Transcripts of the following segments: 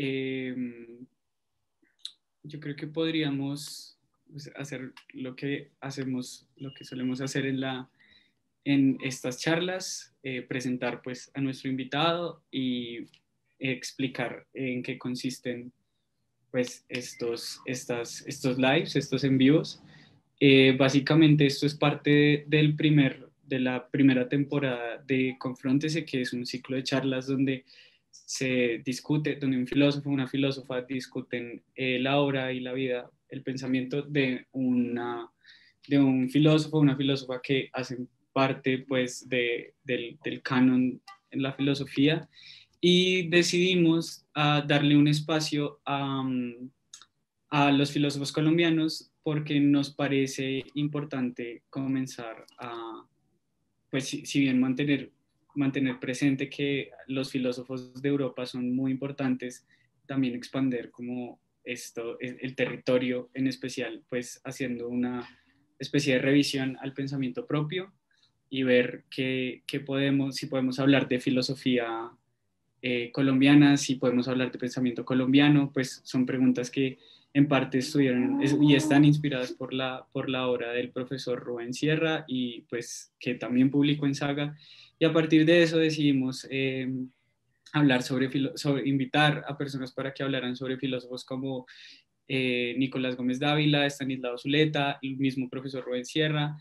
Em, yo creo que podríamos pues, hacer lo que hacemos, lo que solemos hacer en, la, en estas charlas, eh, presentar pues a nuestro invitado y explicar en qué consisten pues estos, estas, estos lives, estos en vivos. Eh, básicamente esto es parte del primer, de la primera temporada de Confróntese, que es un ciclo de charlas donde se discute, donde un filósofo una filósofa discuten eh, la obra y la vida, el pensamiento de, una, de un filósofo una filósofa que hacen parte pues del, canon en la filosofía y decidimos ah, darle un espacio mm, a, los filósofos colombianos porque nos parece importante comenzar a, pues si bien mantener mantener presente que los filósofos de Europa son muy importantes, también expander como esto, e-, el territorio en especial, pues haciendo una especie de revisión al pensamiento propio y ver qué, qué podemos, si podemos hablar de filosofía eh, colombiana, si podemos hablar de pensamiento colombiano, pues son preguntas que en parte estuvieron y están inspiradas por la, por la obra del profesor Rubén Sierra y pues que también publicó en Saga y a partir de eso decidimos em, hablar sobre, sobre, invitar a personas para que hablaran sobre filósofos como eh, Nicolás Gómez Dávila, Estanislao Zuleta, el mismo profesor Rubén Sierra.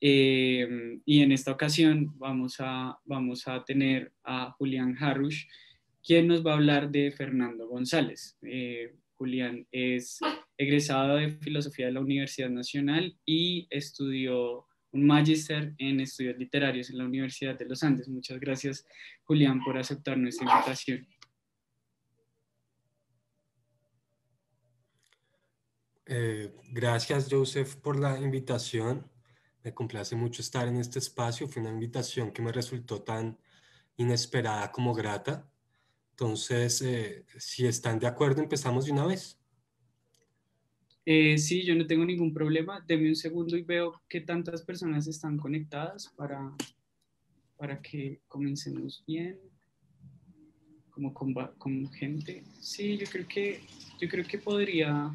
Em, y en esta ocasión vamos a, vamos a tener a Julián Harrush, quien nos va a hablar de Fernando González. Eh, Julián es egresado de Filosofía de la Universidad Nacional y estudió un en estudios literarios en la Universidad de los Andes. Muchas gracias, Julián, por aceptar nuestra invitación. Eh, gracias, Joseph, por la invitación. Me complace mucho estar en este espacio. Fue una invitación que me resultó tan inesperada como grata. Entonces, eh, si están de acuerdo, empezamos de una vez. Eh, sí, yo no tengo ningún problema. Deme un segundo y veo que tantas personas están conectadas para, para que comencemos bien, como con, gente. Sí, yo creo que, yo creo que podría,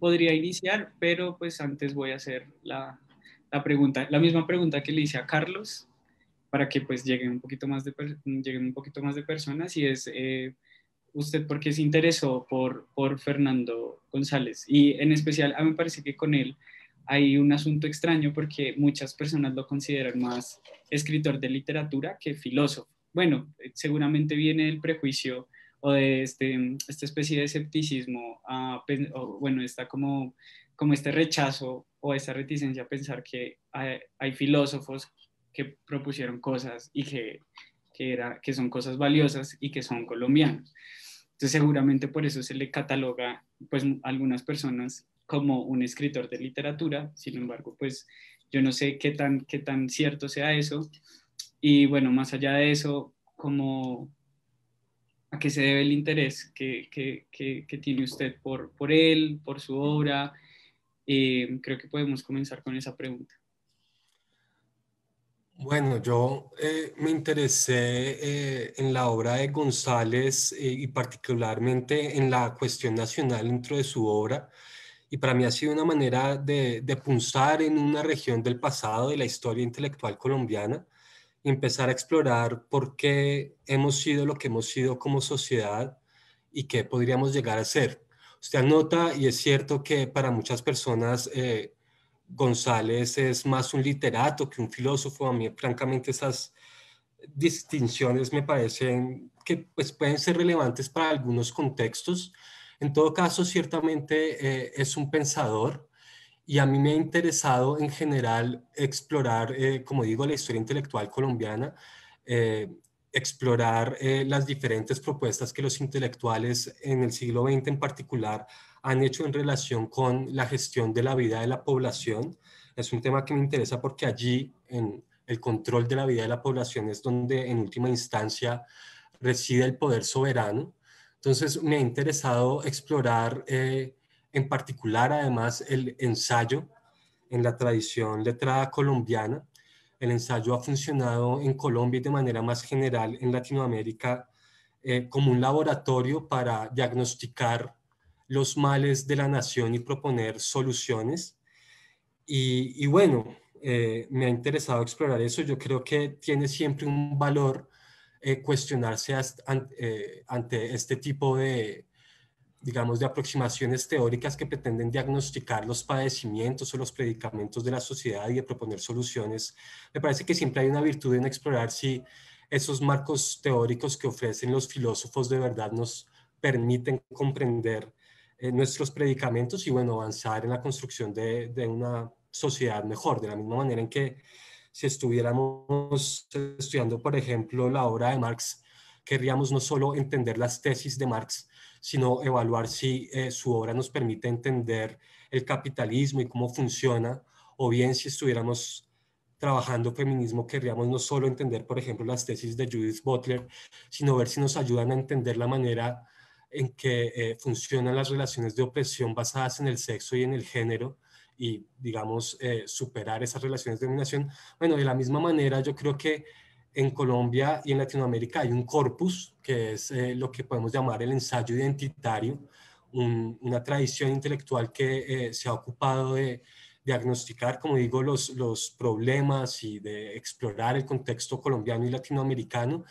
podría iniciar, pero pues antes voy a hacer la, la pregunta, la misma pregunta que le hice a Carlos, para que pues lleguen un poquito más de, lleguen un poquito más de personas y es... Eh, usted por qué se interesó por, por Fernando González. Y en especial, a mí me parece que con él hay un asunto extraño porque muchas personas lo consideran más escritor de literatura que filósofo. Bueno, seguramente viene del prejuicio o de este, esta especie de escepticismo, o, bueno, está como, como este rechazo o esta reticencia a pensar que hay, filósofos que propusieron cosas y que, era, que son cosas valiosas y que son colombianos seguramente por eso se le cataloga pues algunas personas como un escritor de literatura, sin embargo pues yo no sé qué tan, qué tan cierto sea eso. Y bueno, más allá de eso, como a qué se debe el interés que, tiene usted por, por él, por su obra, eh, creo que podemos comenzar con esa pregunta. Bueno, yo eh, me interesé eh, en la obra de González eh, y particularmente en la cuestión nacional dentro de su obra. Y para mí ha sido una manera de, de punzar en una región del pasado de la historia intelectual colombiana y empezar a explorar por qué hemos sido lo que hemos sido como sociedad y qué podríamos llegar a ser. Usted anota, y es cierto que para muchas personas González es más un literato que un filósofo. A mí, francamente, esas distinciones me parecen que pues, pueden ser relevantes para algunos contextos. En todo caso, ciertamente eh, es un pensador y a mí me ha interesado en general explorar, eh, como digo, la historia intelectual colombiana, eh, explorar las diferentes propuestas que los intelectuales en el siglo XX en particular han hecho en relación con la gestión de la vida de la población. Es un tema que me interesa porque allí en el control de la vida de la población es donde en última instancia reside el poder soberano. Entonces me ha interesado explorar eh, en particular además el ensayo en la tradición letrada colombiana. El ensayo ha funcionado en Colombia y de manera más general en Latinoamérica eh, como un laboratorio para diagnosticar los males de la nación y proponer soluciones. Y, bueno, eh, me ha interesado explorar eso. Yo creo que tiene siempre un valor eh, cuestionarse eh, ante, este tipo de, digamos, de aproximaciones teóricas que pretenden diagnosticar los padecimientos o los predicamentos de la sociedad y de proponer soluciones, me parece que siempre hay una virtud en explorar si esos marcos teóricos que ofrecen los filósofos de verdad nos permiten comprender eh, nuestros predicamentos y bueno, avanzar en la construcción de, una sociedad mejor, de la misma manera en que si estuviéramos estudiando, por ejemplo, la obra de Marx, querríamos no solo entender las tesis de Marx, sino evaluar si eh, su obra nos permite entender el capitalismo y cómo funciona, o bien si estuviéramos trabajando feminismo, querríamos no solo entender, por ejemplo, las tesis de Judith Butler, sino ver si nos ayudan a entender la manera en que eh, funcionan las relaciones de opresión basadas en el sexo y en el género y, digamos, eh, superar esas relaciones de dominación. Bueno, de la misma manera, yo creo que en Colombia y en Latinoamérica hay un corpus, que es eh, lo que podemos llamar el ensayo identitario, una tradición intelectual que se ha ocupado de diagnosticar, como digo, los, los problemas y de explorar el contexto colombiano y latinoamericano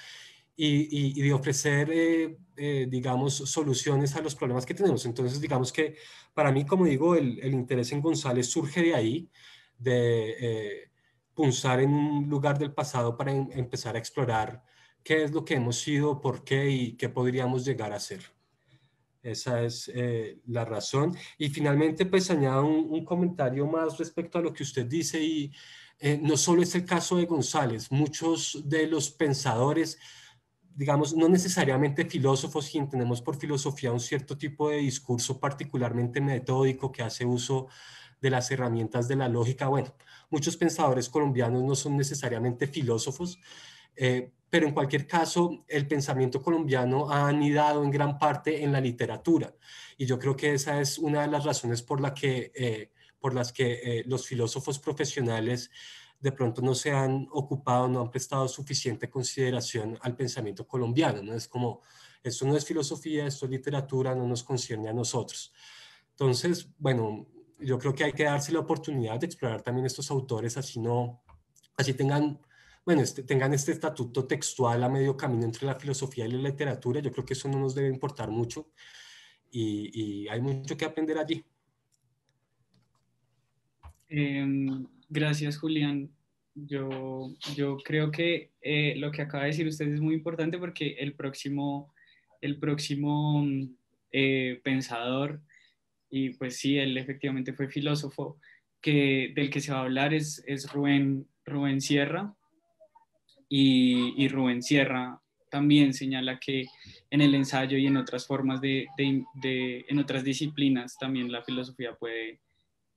y, de ofrecer, eh, eh, digamos, soluciones a los problemas que tenemos. Entonces, digamos que para mí, como digo, el, interés en González surge de ahí, de eh, punzar en un lugar del pasado para em, empezar a explorar qué es lo que hemos sido, por qué y qué podríamos llegar a ser. Esa es eh, la razón. Y finalmente, pues añado un, comentario más respecto a lo que usted dice y no solo es el caso de González, muchos de los pensadores digamos, no necesariamente filósofos si entendemos por filosofía un cierto tipo de discurso particularmente metódico que hace uso de las herramientas de la lógica. Bueno, muchos pensadores colombianos no son necesariamente filósofos, eh, pero en cualquier caso, el pensamiento colombiano ha anidado en gran parte en la literatura. Y yo creo que esa es una de las razones por, la que, eh, por las que eh, los filósofos profesionales de pronto no se han ocupado, no han prestado suficiente consideración al pensamiento colombiano, ¿no? Es como, esto no es filosofía, esto es literatura, no nos concierne a nosotros. Entonces, bueno, yo creo que hay que darse la oportunidad de explorar también estos autores, así no, así tengan, bueno, este, tengan este estatuto textual a medio camino entre la filosofía y la literatura, yo creo que eso no nos debe importar mucho y, hay mucho que aprender allí. Em, Gracias, Julián. Yo, yo creo que eh, lo que acaba de decir usted es muy importante porque el próximo, el próximo mm, eh, pensador, y pues sí, él efectivamente fue filósofo, que, del que se va a hablar es, es Rubén, Rubén Sierra. Y, Rubén Sierra también señala que en el ensayo y en otras formas de, de, de en otras disciplinas también la filosofía puede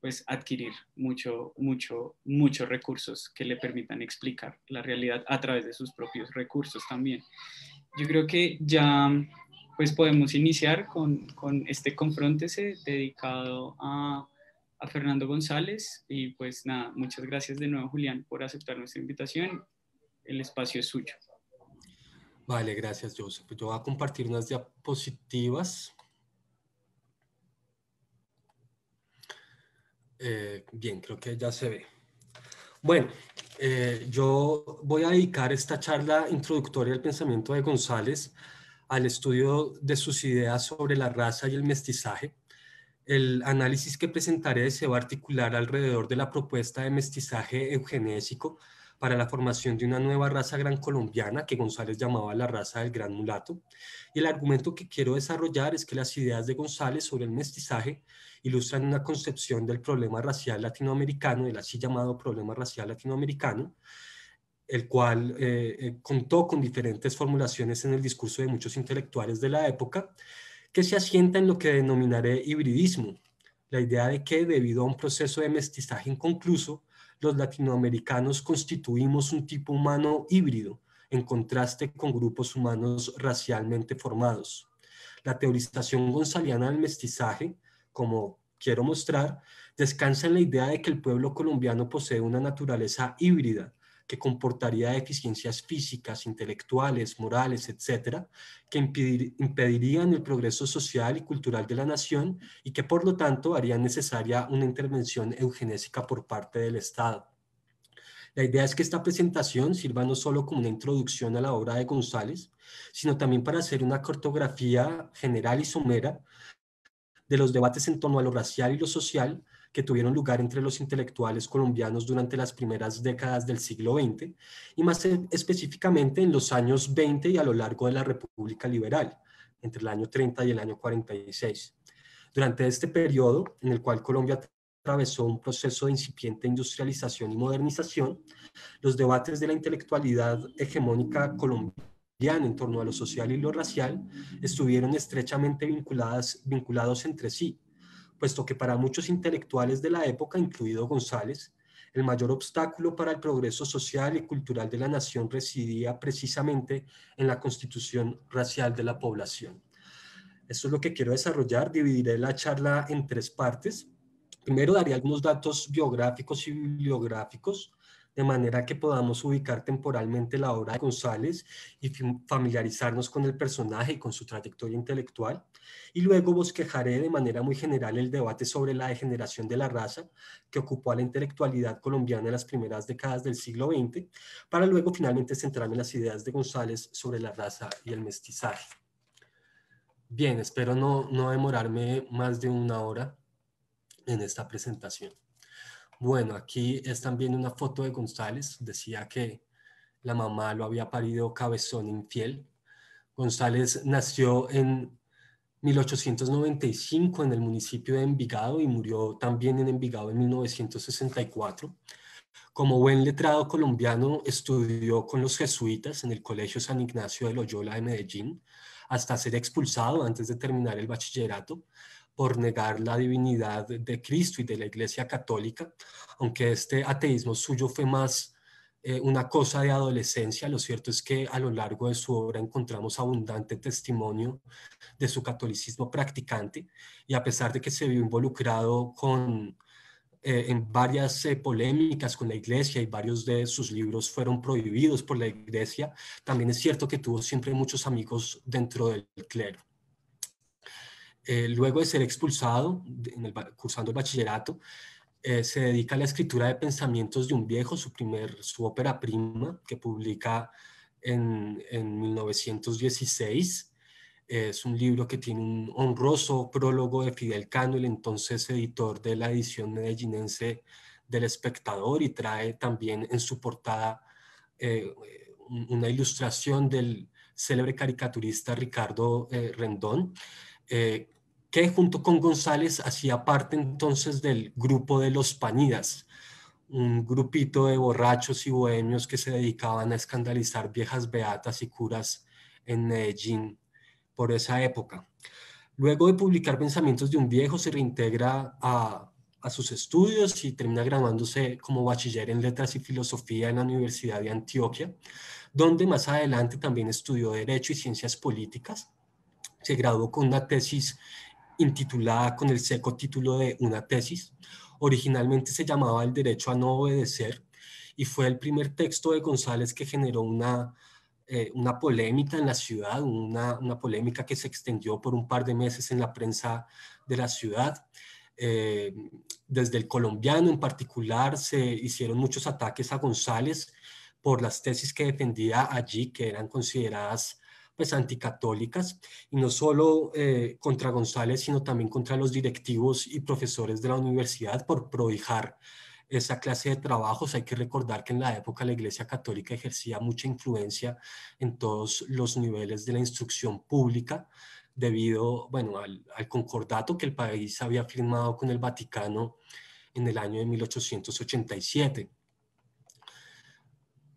pues adquirir mucho, mucho, muchos recursos que le permitan explicar la realidad a través de sus propios recursos también. Yo creo que ya pues podemos iniciar con, con este Confróntese dedicado a, a, Fernando González y pues nada, muchas gracias de nuevo Julián por aceptar nuestra invitación. El espacio es suyo. Vale, gracias Joseph. Yo voy a compartir unas diapositivas Eh, bien, creo que ya se ve. Bueno, eh, yo voy a dedicar esta charla introductoria al pensamiento de González al estudio de sus ideas sobre la raza y el mestizaje. El análisis que presentaré se va a articular alrededor de la propuesta de mestizaje eugenésico, para la formación de una nueva raza gran colombiana que González llamaba la raza del gran mulato. Y el argumento que quiero desarrollar es que las ideas de González sobre el mestizaje ilustran una concepción del problema racial latinoamericano, el así llamado problema racial latinoamericano, el cual eh, eh, contó con diferentes formulaciones en el discurso de muchos intelectuales de la época, que se asienta en lo que denominaré hibridismo, la idea de que debido a un proceso de mestizaje inconcluso, los latinoamericanos constituimos un tipo humano híbrido, en contraste con grupos humanos racialmente formados. La teorización gonzaliana del mestizaje, como quiero mostrar, descansa en la idea de que el pueblo colombiano posee una naturaleza híbrida, que comportaría deficiencias físicas, intelectuales, morales, etcétera, que impedirían el progreso social y cultural de la nación y que por lo tanto harían necesaria una intervención eugenésica por parte del Estado. La idea es que esta presentación sirva no solo como una introducción a la obra de González, sino también para hacer una cartografía general y somera de los debates en torno a lo racial y lo social que tuvieron lugar entre los intelectuales colombianos durante las primeras décadas del siglo XX y más específicamente en los años 20 y a lo largo de la República Liberal, entre el año 30 y el año 46. Durante este periodo, en el cual Colombia atravesó un proceso de incipiente industrialización y modernización, los debates de la intelectualidad hegemónica colombiana en torno a lo social y lo racial estuvieron estrechamente vinculadas, vinculados entre sí, puesto que para muchos intelectuales de la época, incluido González, el mayor obstáculo para el progreso social y cultural de la nación residía precisamente en la constitución racial de la población. Eso es lo que quiero desarrollar. Dividiré la charla en tres partes. Primero daré algunos datos biográficos y bibliográficos de manera que podamos ubicar temporalmente la obra de González y familiarizarnos con el personaje y con su trayectoria intelectual. Y luego bosquejaré de manera muy general el debate sobre la degeneración de la raza que ocupó a la intelectualidad colombiana en las primeras décadas del siglo XX, para luego finalmente centrarme en las ideas de González sobre la raza y el mestizaje. Bien, espero no, no demorarme más de una hora en esta presentación. Bueno, aquí es también una foto de González. Decía que la mamá lo había parido cabezón infiel. González nació en 1895 en el municipio de Envigado y murió también en Envigado en 1964. Como buen letrado colombiano, estudió con los jesuitas en el Colegio San Ignacio de Loyola de Medellín hasta ser expulsado antes de terminar el bachillerato por negar la divinidad de Cristo y de la Iglesia Católica, aunque este ateísmo suyo fue más eh, una cosa de adolescencia, lo cierto es que a lo largo de su obra encontramos abundante testimonio de su catolicismo practicante y a pesar de que se vio involucrado con, eh, en varias eh, polémicas con la iglesia y varios de sus libros fueron prohibidos por la iglesia, también es cierto que tuvo siempre muchos amigos dentro del clero. Eh, luego de ser expulsado, en cursando el bachillerato, eh, se dedica a la escritura de Pensamientos de un viejo, su, primer, su ópera prima, que publica en, 1916. Eh, es un libro que tiene un honroso prólogo de Fidel Cano, el entonces editor de la edición medellinense del espectador y trae también en su portada una ilustración del célebre caricaturista Ricardo Rendón, eh, que junto con González hacía parte entonces del grupo de los Panidas, un grupito de borrachos y bohemios que se dedicaban a escandalizar viejas beatas y curas en Medellín por esa época. Luego de publicar Pensamientos de un viejo, se reintegra a, a sus estudios y termina graduándose como bachiller en letras y filosofía en la Universidad de Antioquia, donde más adelante también estudió derecho y ciencias políticas. Se graduó con una tesis intitulada con el seco título de Una tesis. Originalmente se llamaba El derecho a no obedecer y fue el primer texto de González que generó una, eh, una polémica en la ciudad, una, polémica que se extendió por un par de meses en la prensa de la ciudad. Eh, desde el colombiano en particular se hicieron muchos ataques a González por las tesis que defendía allí, que eran consideradas pues anticatólicas, y no solo eh, contra González, sino también contra los directivos y profesores de la universidad por prohijar esa clase de trabajos. Hay que recordar que en la época la Iglesia Católica ejercía mucha influencia en todos los niveles de la instrucción pública debido bueno, al concordato que el país había firmado con el Vaticano en el año de 1887.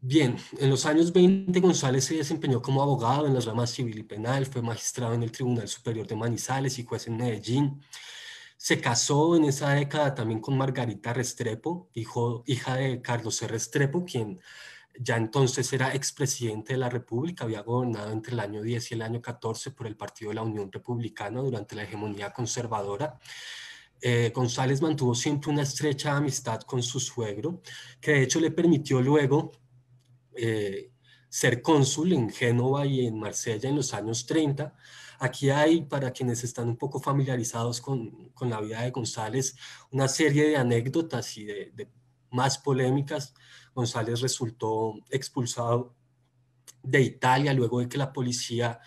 Bien, en los años 20 González se desempeñó como abogado en las ramas civil y penal, fue magistrado en el Tribunal Superior de Manizales y juez en Medellín. Se casó en esa década también con Margarita Restrepo, hija de Carlos C. Restrepo, quien ya entonces era expresidente de la República, había gobernado entre el año 10 y el año 14 por el Partido de la Unión Republicana durante la hegemonía conservadora. Eh, González mantuvo siempre una estrecha amistad con su suegro, que de hecho le permitió luego eh, ser cónsul en Génova y en Marsella en los años 30. Aquí hay, para quienes están un poco familiarizados con, la vida de González, una serie de anécdotas y de, más polémicas. González resultó expulsado de Italia luego de que la policía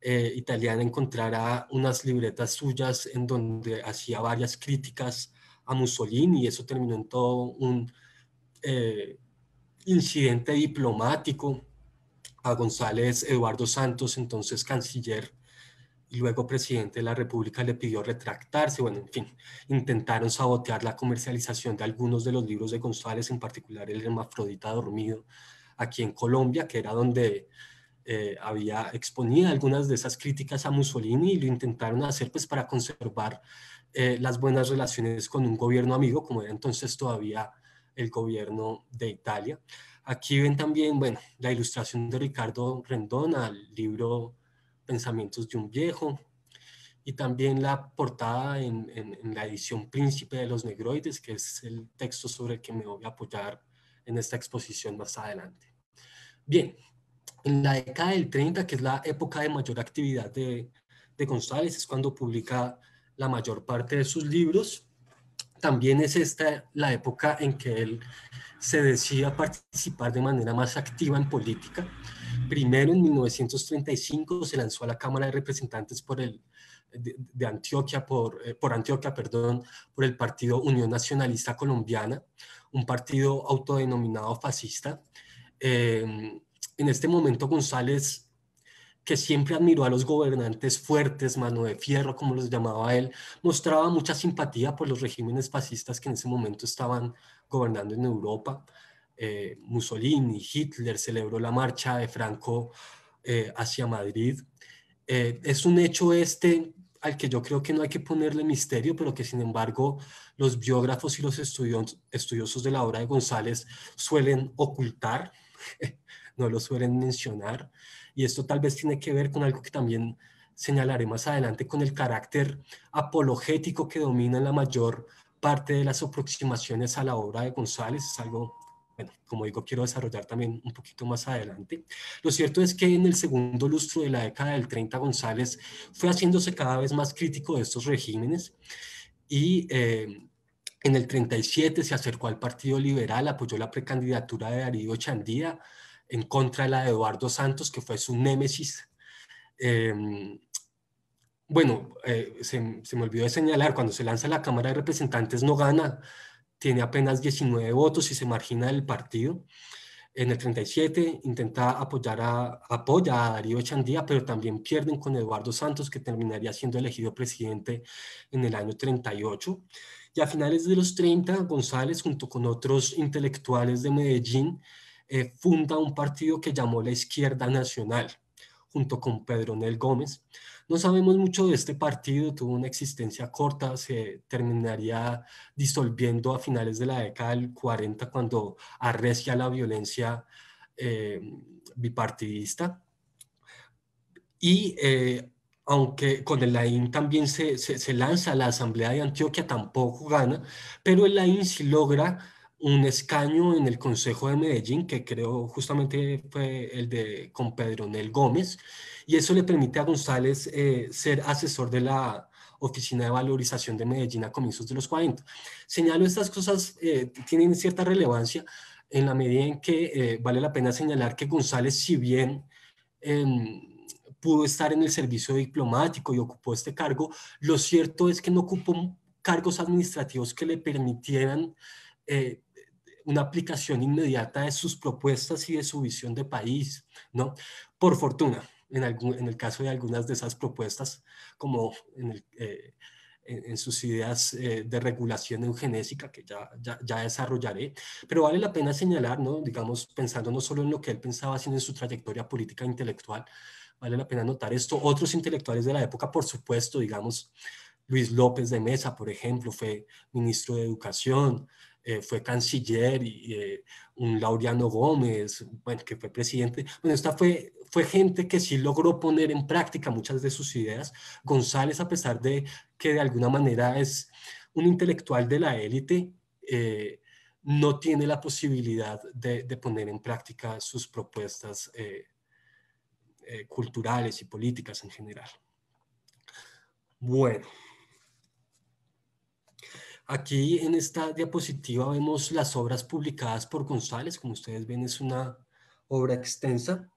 eh, italiana encontrara unas libretas suyas en donde hacía varias críticas a Mussolini y eso terminó en todo un eh, incidente diplomático a González Eduardo Santos, entonces canciller y luego presidente de la República, le pidió retractarse. Bueno, en fin, intentaron sabotear la comercialización de algunos de los libros de González, en particular el Hermafrodita Dormido, aquí en Colombia, que era donde eh, había exponido algunas de esas críticas a Mussolini y lo intentaron hacer pues para conservar eh, las buenas relaciones con un gobierno amigo, como era entonces todavía el gobierno de Italia. Aquí ven también, bueno, la ilustración de Ricardo Rendón al libro Pensamientos de un viejo y también la portada en, la edición Príncipe de los Negroides, que es el texto sobre el que me voy a apoyar en esta exposición más adelante. Bien, en la década del 30, que es la época de mayor actividad de, de González, es cuando publica la mayor parte de sus libros también es esta la época en que él se decía participar de manera más activa en política. Primero en 1935 se lanzó a la Cámara de Representantes por el, de, Antioquia, por, eh, por Antioquia, perdón, por el partido Unión Nacionalista Colombiana, un partido autodenominado fascista. Eh, en este momento González que siempre admiró a los gobernantes fuertes, mano de fierro, como los llamaba él, mostraba mucha simpatía por los regímenes fascistas que en ese momento estaban gobernando en Europa. Eh, Mussolini, Hitler celebró la marcha de Franco eh, hacia Madrid. Eh, es un hecho este al que yo creo que no hay que ponerle misterio, pero que sin embargo los biógrafos y los estudiosos de la obra de González suelen ocultar, no lo suelen mencionar y esto tal vez tiene que ver con algo que también señalaré más adelante, con el carácter apologético que domina la mayor parte de las aproximaciones a la obra de González, es algo bueno, como digo, quiero desarrollar también un poquito más adelante. Lo cierto es que en el segundo lustro de la década del 30, González fue haciéndose cada vez más crítico de estos regímenes y eh, en el 37 se acercó al Partido Liberal, apoyó la precandidatura de Darío Chandía, en contra de la de Eduardo Santos, que fue su némesis. Em, bueno, eh, se, se, me olvidó de señalar, cuando se lanza la Cámara de Representantes no gana, tiene apenas 19 votos y se margina del partido. En el 37 intenta apoyar a, apoya a Darío Echandía, pero también pierden con Eduardo Santos, que terminaría siendo elegido presidente en el año 38. Y a finales de los 30, González, junto con otros intelectuales de Medellín, eh, funda un partido que llamó la Izquierda Nacional, junto con Pedro Nel Gómez. No sabemos mucho de este partido, tuvo una existencia corta, se terminaría disolviendo a finales de la década del 40 cuando arrecia la violencia eh, bipartidista. Y eh, aunque con el Laín también se, se, se lanza la Asamblea de Antioquia, tampoco gana, pero el Laín sí logra un escaño en el Consejo de Medellín, que creo justamente fue el de con Pedro Nel Gómez, y eso le permite a González eh, ser asesor de la Oficina de Valorización de Medellín a comienzos de los 40. Señalo estas cosas, eh, tienen cierta relevancia en la medida en que eh, vale la pena señalar que González, si bien em, pudo estar en el servicio diplomático y ocupó este cargo, lo cierto es que no ocupó cargos administrativos que le permitieran una aplicación inmediata de sus propuestas y de su visión de país, ¿no? Por fortuna, en, algún, en el caso de algunas de esas propuestas, como en, eh, sus ideas eh, de regulación eugenésica, que ya, ya, desarrollaré, pero vale la pena señalar, ¿no? digamos, pensando no solo en lo que él pensaba, sino en su trayectoria política e intelectual, vale la pena notar esto. Otros intelectuales de la época, por supuesto, digamos, Luis López de Mesa, por ejemplo, fue ministro de Educación, eh, fue canciller, y, eh, un Laureano Gómez, bueno, que fue presidente. Bueno, esta fue, fue gente que sí logró poner en práctica muchas de sus ideas. González, a pesar de que de alguna manera es un intelectual de la élite, eh, no tiene la posibilidad de, poner en práctica sus propuestas culturales y políticas en general. Bueno. Aquí en esta diapositiva vemos las obras publicadas por González. Como ustedes ven, es una obra extensa.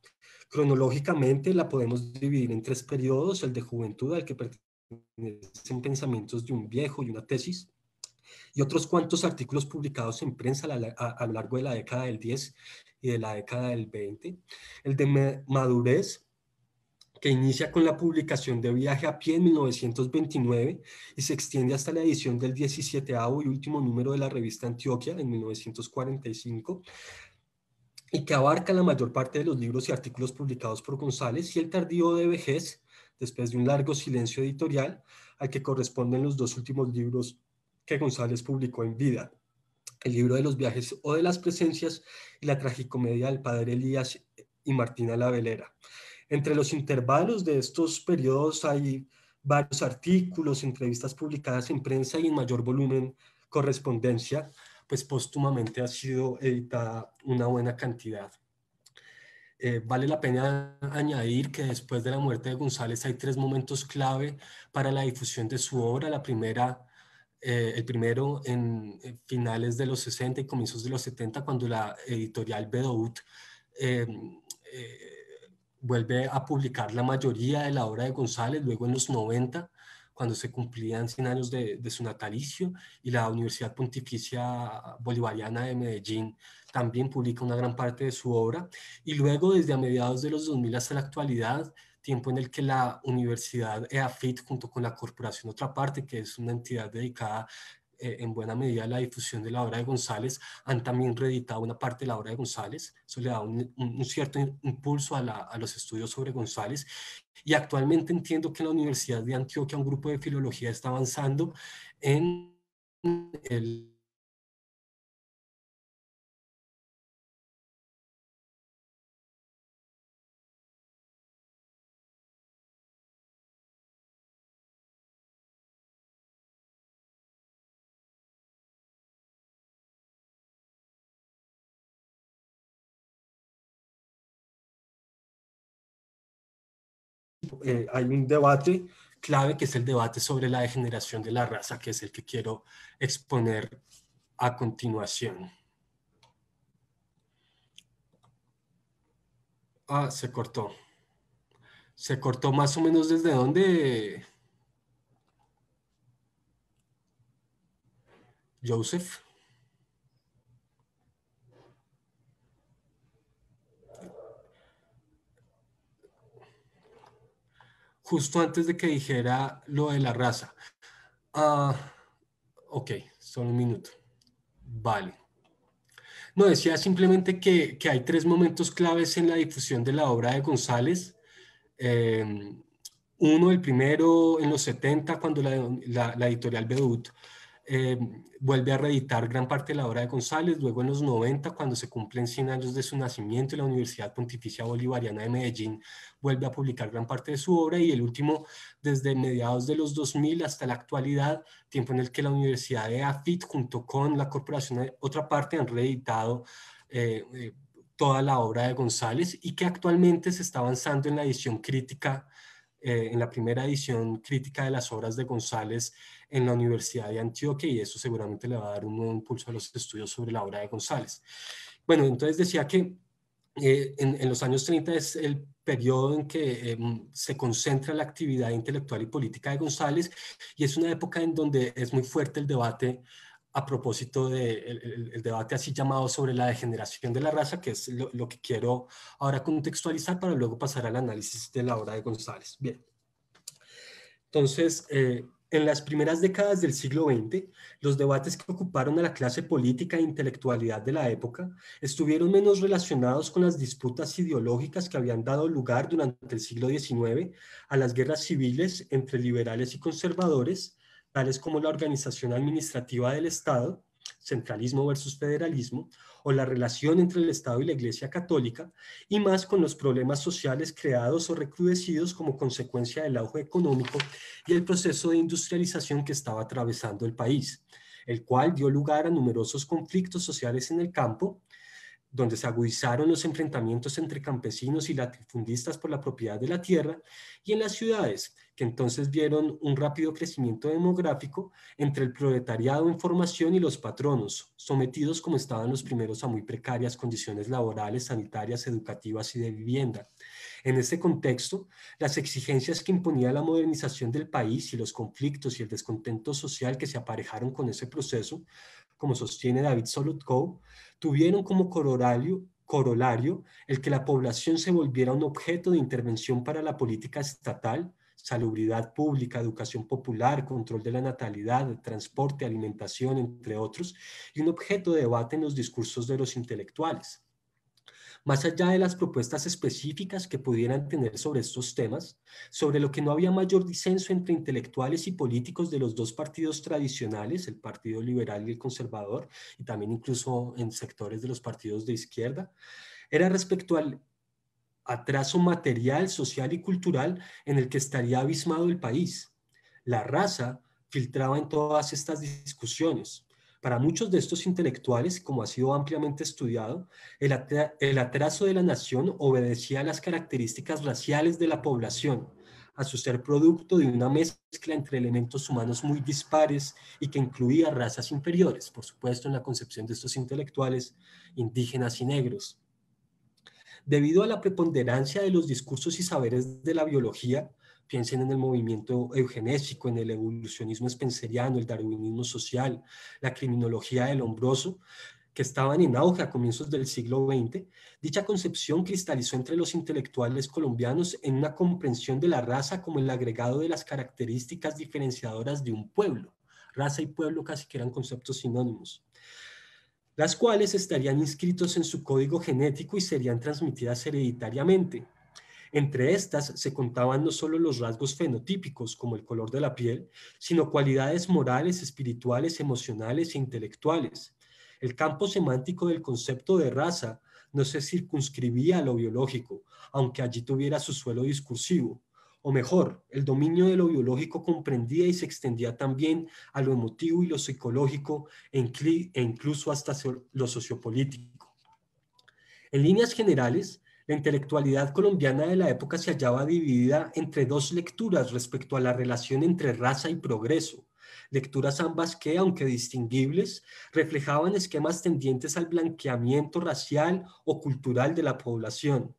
Cronológicamente la podemos dividir en tres periodos, el de juventud al que pertenecen pensamientos de un viejo y una tesis, y otros cuantos artículos publicados en prensa a, lo largo de la década del 10 y de la década del 20. El de madurez que inicia con la publicación de Viaje a pie en 1929 y se extiende hasta la edición del 17 y último número de la revista Antioquia en 1945 y que abarca la mayor parte de los libros y artículos publicados por González y el tardío de vejez, después de un largo silencio editorial, al que corresponden los dos últimos libros que González publicó en vida, el libro de los viajes o de las presencias y la tragicomedia del padre Elías y Martina la Velera. Entre los intervalos de estos periodos hay varios artículos, entrevistas publicadas en prensa y en mayor volumen correspondencia, pues póstumamente ha sido editada una buena cantidad. Eh, vale la pena añadir que después de la muerte de González hay tres momentos clave para la difusión de su obra. La primera, eh, el primero en eh, finales de los 60 y comienzos de los 70, cuando la editorial Bedout vuelve a publicar la mayoría de la obra de González, luego en los 90, cuando se cumplían 100 años de, su natalicio, y la Universidad Pontificia Bolivariana de Medellín también publica una gran parte de su obra, y luego desde a mediados de los 2000 hasta la actualidad, tiempo en el que la Universidad EAFIT, junto con la Corporación Otra Parte, que es una entidad dedicada eh, en buena medida la difusión de la obra de González, han también reeditado una parte de la obra de González, eso le da un, cierto impulso a, a, los estudios sobre González, y actualmente entiendo que en la Universidad de Antioquia un grupo de filología está avanzando en el hay un debate clave que es el debate sobre la degeneración de la raza, que es el que quiero exponer a continuación. Ah, se cortó. Se cortó más o menos desde dónde, Joseph. justo antes de que dijera lo de la raza. Ah, ok, solo un minuto. Vale. No, decía simplemente que, que, hay tres momentos claves en la difusión de la obra de González. Em, uno, el primero en los 70, cuando la, la, editorial Bedut Em, vuelve a reeditar gran parte de la obra de González, luego en los 90, cuando se cumplen 100 años de su nacimiento la Universidad Pontificia Bolivariana de Medellín vuelve a publicar gran parte de su obra y el último desde mediados de los 2000 hasta la actualidad, tiempo en el que la Universidad de AFIT junto con la Corporación de eh, Otra Parte han reeditado eh, eh, toda la obra de González y que actualmente se está avanzando en la edición crítica eh, en la primera edición crítica de las obras de González en la Universidad de Antioquia y eso seguramente le va a dar un impulso a los estudios sobre la obra de González. Bueno, entonces decía que eh, en, los años 30 es el periodo en que eh, se concentra la actividad intelectual y política de González y es una época en donde es muy fuerte el debate a propósito del de el, debate así llamado sobre la degeneración de la raza, que es lo, que quiero ahora contextualizar para luego pasar al análisis de la obra de González. Bien. Entonces, eh, en las primeras décadas del siglo XX, los debates que ocuparon a la clase política e intelectualidad de la época estuvieron menos relacionados con las disputas ideológicas que habían dado lugar durante el siglo XIX a las guerras civiles entre liberales y conservadores tales como la organización administrativa del Estado, centralismo versus federalismo, o la relación entre el Estado y la Iglesia Católica, y más con los problemas sociales creados o recrudecidos como consecuencia del auge económico y el proceso de industrialización que estaba atravesando el país, el cual dio lugar a numerosos conflictos sociales en el campo, donde se agudizaron los enfrentamientos entre campesinos y latifundistas por la propiedad de la tierra, y en las ciudades, que entonces vieron un rápido crecimiento demográfico entre el proletariado en formación y los patronos, sometidos como estaban los primeros a muy precarias condiciones laborales, sanitarias, educativas y de vivienda. En este contexto, las exigencias que imponía la modernización del país y los conflictos y el descontento social que se aparejaron con ese proceso como sostiene David Solotkow, tuvieron como corolario, corolario el que la población se volviera un objeto de intervención para la política estatal, salubridad pública, educación popular, control de la natalidad, transporte, alimentación, entre otros, y un objeto de debate en los discursos de los intelectuales más allá de las propuestas específicas que pudieran tener sobre estos temas, sobre lo que no había mayor disenso entre intelectuales y políticos de los dos partidos tradicionales, el Partido Liberal y el Conservador, y también incluso en sectores de los partidos de izquierda, era respecto al atraso material, social y cultural en el que estaría abismado el país. La raza filtraba en todas estas discusiones para muchos de estos intelectuales, como ha sido ampliamente estudiado, el, atraso de la nación obedecía a las características raciales de la población, a su ser producto de una mezcla entre elementos humanos muy dispares y que incluía razas inferiores, por supuesto en la concepción de estos intelectuales, indígenas y negros. Debido a la preponderancia de los discursos y saberes de la biología, Piensen en el movimiento eugenésico, en el evolucionismo spenceriano, el darwinismo social, la criminología del hombroso, que estaban en auge a comienzos del siglo XX, dicha concepción cristalizó entre los intelectuales colombianos en una comprensión de la raza como el agregado de las características diferenciadoras de un pueblo. Raza y pueblo casi que eran conceptos sinónimos las cuales estarían inscritos en su código genético y serían transmitidas hereditariamente. Entre estas se contaban no solo los rasgos fenotípicos como el color de la piel, sino cualidades morales, espirituales, emocionales e intelectuales. El campo semántico del concepto de raza no se circunscribía a lo biológico, aunque allí tuviera su suelo discursivo. O mejor, el dominio de lo biológico comprendía y se extendía también a lo emotivo y lo psicológico e, e incluso hasta lo sociopolítico. En líneas generales, la intelectualidad colombiana de la época se hallaba dividida entre dos lecturas respecto a la relación entre raza y progreso. Lecturas ambas que, aunque distinguibles, reflejaban esquemas tendientes al blanqueamiento racial o cultural de la población.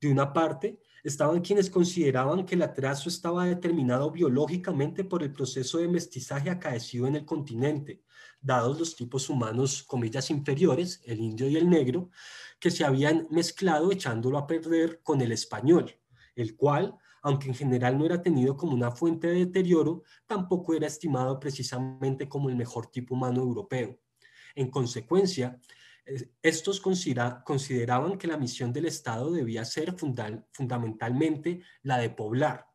De una parte, estaban quienes consideraban que el atraso estaba determinado biológicamente por el proceso de mestizaje acaecido en el continente, dados los tipos humanos, comillas, inferiores, el indio y el negro, que se habían mezclado echándolo a perder con el español, el cual, aunque en general no era tenido como una fuente de deterioro, tampoco era estimado precisamente como el mejor tipo humano europeo. En consecuencia, estos consideraban que la misión del Estado debía ser fundamentalmente la de poblar,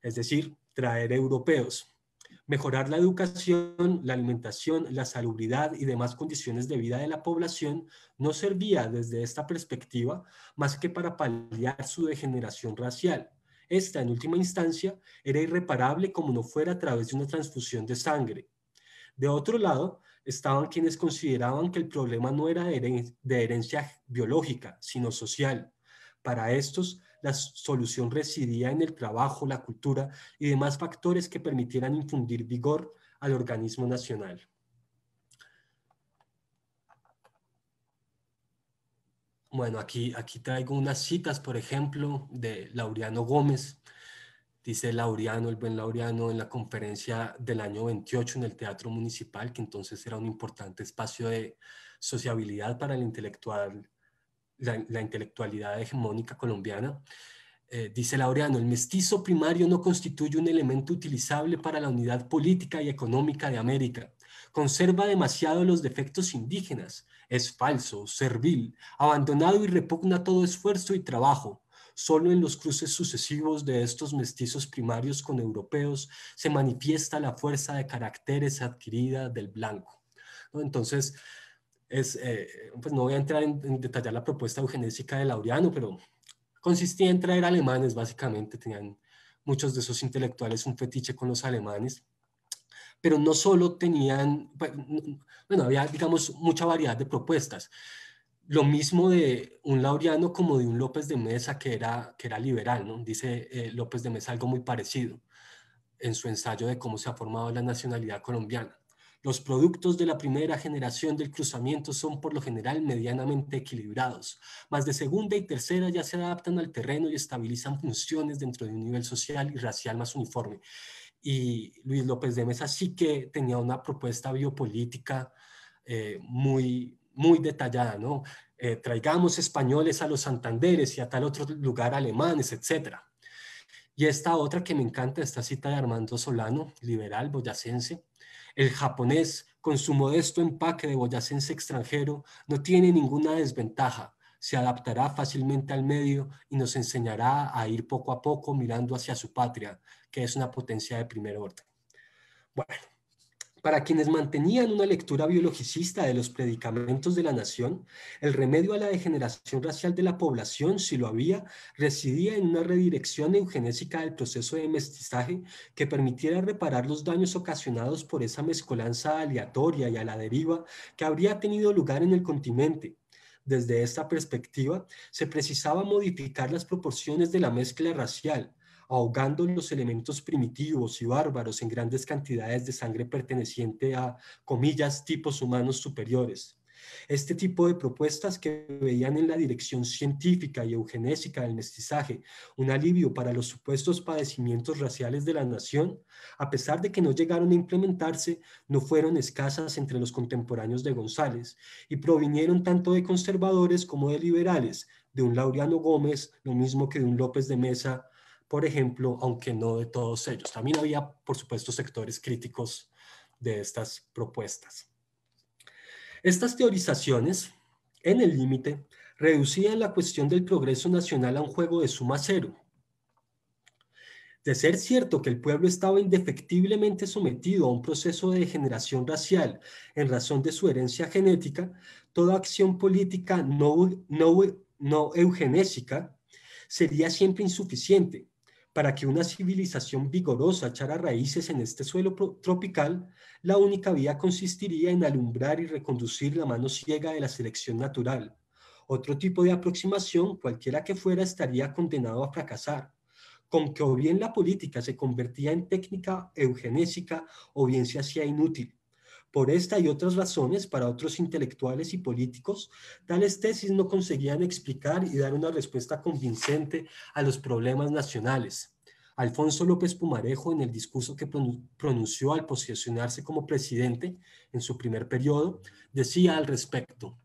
es decir, traer europeos, mejorar la educación, la alimentación, la salubridad y demás condiciones de vida de la población no servía desde esta perspectiva más que para paliar su degeneración racial. Esta, en última instancia, era irreparable como no fuera a través de una transfusión de sangre. De otro lado, estaban quienes consideraban que el problema no era de herencia biológica, sino social. Para estos, la solución residía en el trabajo, la cultura y demás factores que permitieran infundir vigor al organismo nacional. Bueno, aquí, aquí traigo unas citas, por ejemplo, de Laureano Gómez. Dice Laureano, el buen Laureano, en la conferencia del año 28 en el Teatro Municipal, que entonces era un importante espacio de sociabilidad para el intelectual la, intelectualidad hegemónica colombiana. Eh, dice Laureano, el mestizo primario no constituye un elemento utilizable para la unidad política y económica de América. Conserva demasiado los defectos indígenas. Es falso, servil, abandonado y repugna todo esfuerzo y trabajo. Solo en los cruces sucesivos de estos mestizos primarios con europeos se manifiesta la fuerza de caracteres adquirida del blanco. ¿No? Entonces, eh, pues no voy a entrar en, detallar la propuesta eugenésica de Laureano, pero consistía en traer alemanes, básicamente, tenían muchos de esos intelectuales un fetiche con los alemanes, pero no solo tenían, pues, bueno, había, digamos, mucha variedad de propuestas. Lo mismo de un Laureano como de un López de Mesa, que era, que era liberal, ¿no? Dice eh, López de Mesa algo muy parecido en su ensayo de cómo se ha formado la nacionalidad colombiana. Los productos de la primera generación del cruzamiento son por lo general medianamente equilibrados, Más de segunda y tercera ya se adaptan al terreno y estabilizan funciones dentro de un nivel social y racial más uniforme. Y Luis López de Mesa sí que tenía una propuesta biopolítica eh, muy, muy detallada, ¿no? Eh, traigamos españoles a los Santanderes y a tal otro lugar alemanes, etc. Y esta otra que me encanta, esta cita de Armando Solano, liberal boyacense, el japonés, con su modesto empaque de boyacense extranjero, no tiene ninguna desventaja, se adaptará fácilmente al medio y nos enseñará a ir poco a poco mirando hacia su patria, que es una potencia de primer orden. Bueno, para quienes mantenían una lectura biologicista de los predicamentos de la nación, el remedio a la degeneración racial de la población, si lo había, residía en una redirección eugenésica del proceso de mestizaje que permitiera reparar los daños ocasionados por esa mezcolanza aleatoria y a la deriva que habría tenido lugar en el continente, desde esta perspectiva, se precisaba modificar las proporciones de la mezcla racial, ahogando los elementos primitivos y bárbaros en grandes cantidades de sangre perteneciente a, comillas, tipos humanos superiores. Este tipo de propuestas que veían en la dirección científica y eugenésica del mestizaje un alivio para los supuestos padecimientos raciales de la nación, a pesar de que no llegaron a implementarse, no fueron escasas entre los contemporáneos de González y provinieron tanto de conservadores como de liberales, de un Laureano Gómez, lo mismo que de un López de Mesa por ejemplo, aunque no de todos ellos. También había, por supuesto, sectores críticos de estas propuestas. Estas teorizaciones, en el límite, reducían la cuestión del progreso nacional a un juego de suma cero. De ser cierto que el pueblo estaba indefectiblemente sometido a un proceso de degeneración racial en razón de su herencia genética, toda acción política no, no, no eugenésica sería siempre insuficiente, para que una civilización vigorosa echara raíces en este suelo tropical, la única vía consistiría en alumbrar y reconducir la mano ciega de la selección natural. Otro tipo de aproximación, cualquiera que fuera, estaría condenado a fracasar con que o bien la política se convertía en técnica eugenésica o bien se hacía inútil. Por esta y otras razones, para otros intelectuales y políticos, tales tesis no conseguían explicar y dar una respuesta convincente a los problemas nacionales. Alfonso López Pumarejo, en el discurso que pronunció al posicionarse como presidente en su primer periodo, decía al respecto,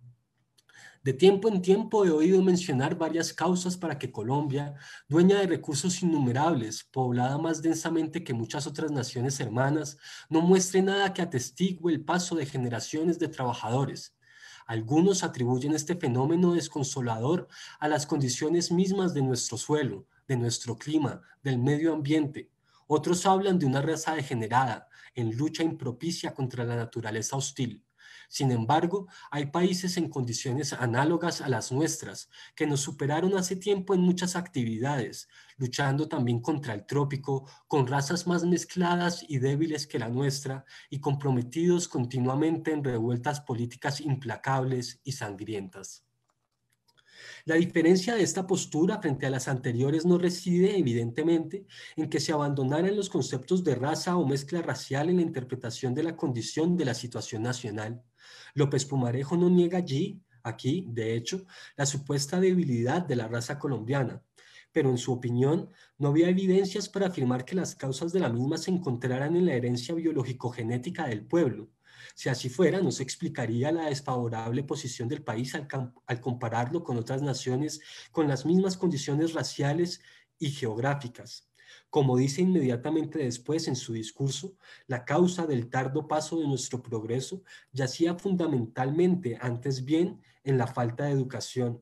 de tiempo en tiempo he oído mencionar varias causas para que Colombia, dueña de recursos innumerables, poblada más densamente que muchas otras naciones hermanas, no muestre nada que atestigue el paso de generaciones de trabajadores. Algunos atribuyen este fenómeno desconsolador a las condiciones mismas de nuestro suelo, de nuestro clima, del medio ambiente. Otros hablan de una raza degenerada, en lucha impropicia contra la naturaleza hostil. Sin embargo, hay países en condiciones análogas a las nuestras, que nos superaron hace tiempo en muchas actividades, luchando también contra el trópico, con razas más mezcladas y débiles que la nuestra, y comprometidos continuamente en revueltas políticas implacables y sangrientas. La diferencia de esta postura frente a las anteriores no reside, evidentemente, en que se abandonaran los conceptos de raza o mezcla racial en la interpretación de la condición de la situación nacional, López Pumarejo no niega allí, aquí, de hecho, la supuesta debilidad de la raza colombiana, pero en su opinión no había evidencias para afirmar que las causas de la misma se encontraran en la herencia biológico-genética del pueblo. Si así fuera, no se explicaría la desfavorable posición del país al, compararlo con otras naciones con las mismas condiciones raciales y geográficas. Como dice inmediatamente después en su discurso, la causa del tardo paso de nuestro progreso yacía fundamentalmente, antes bien, en la falta de educación.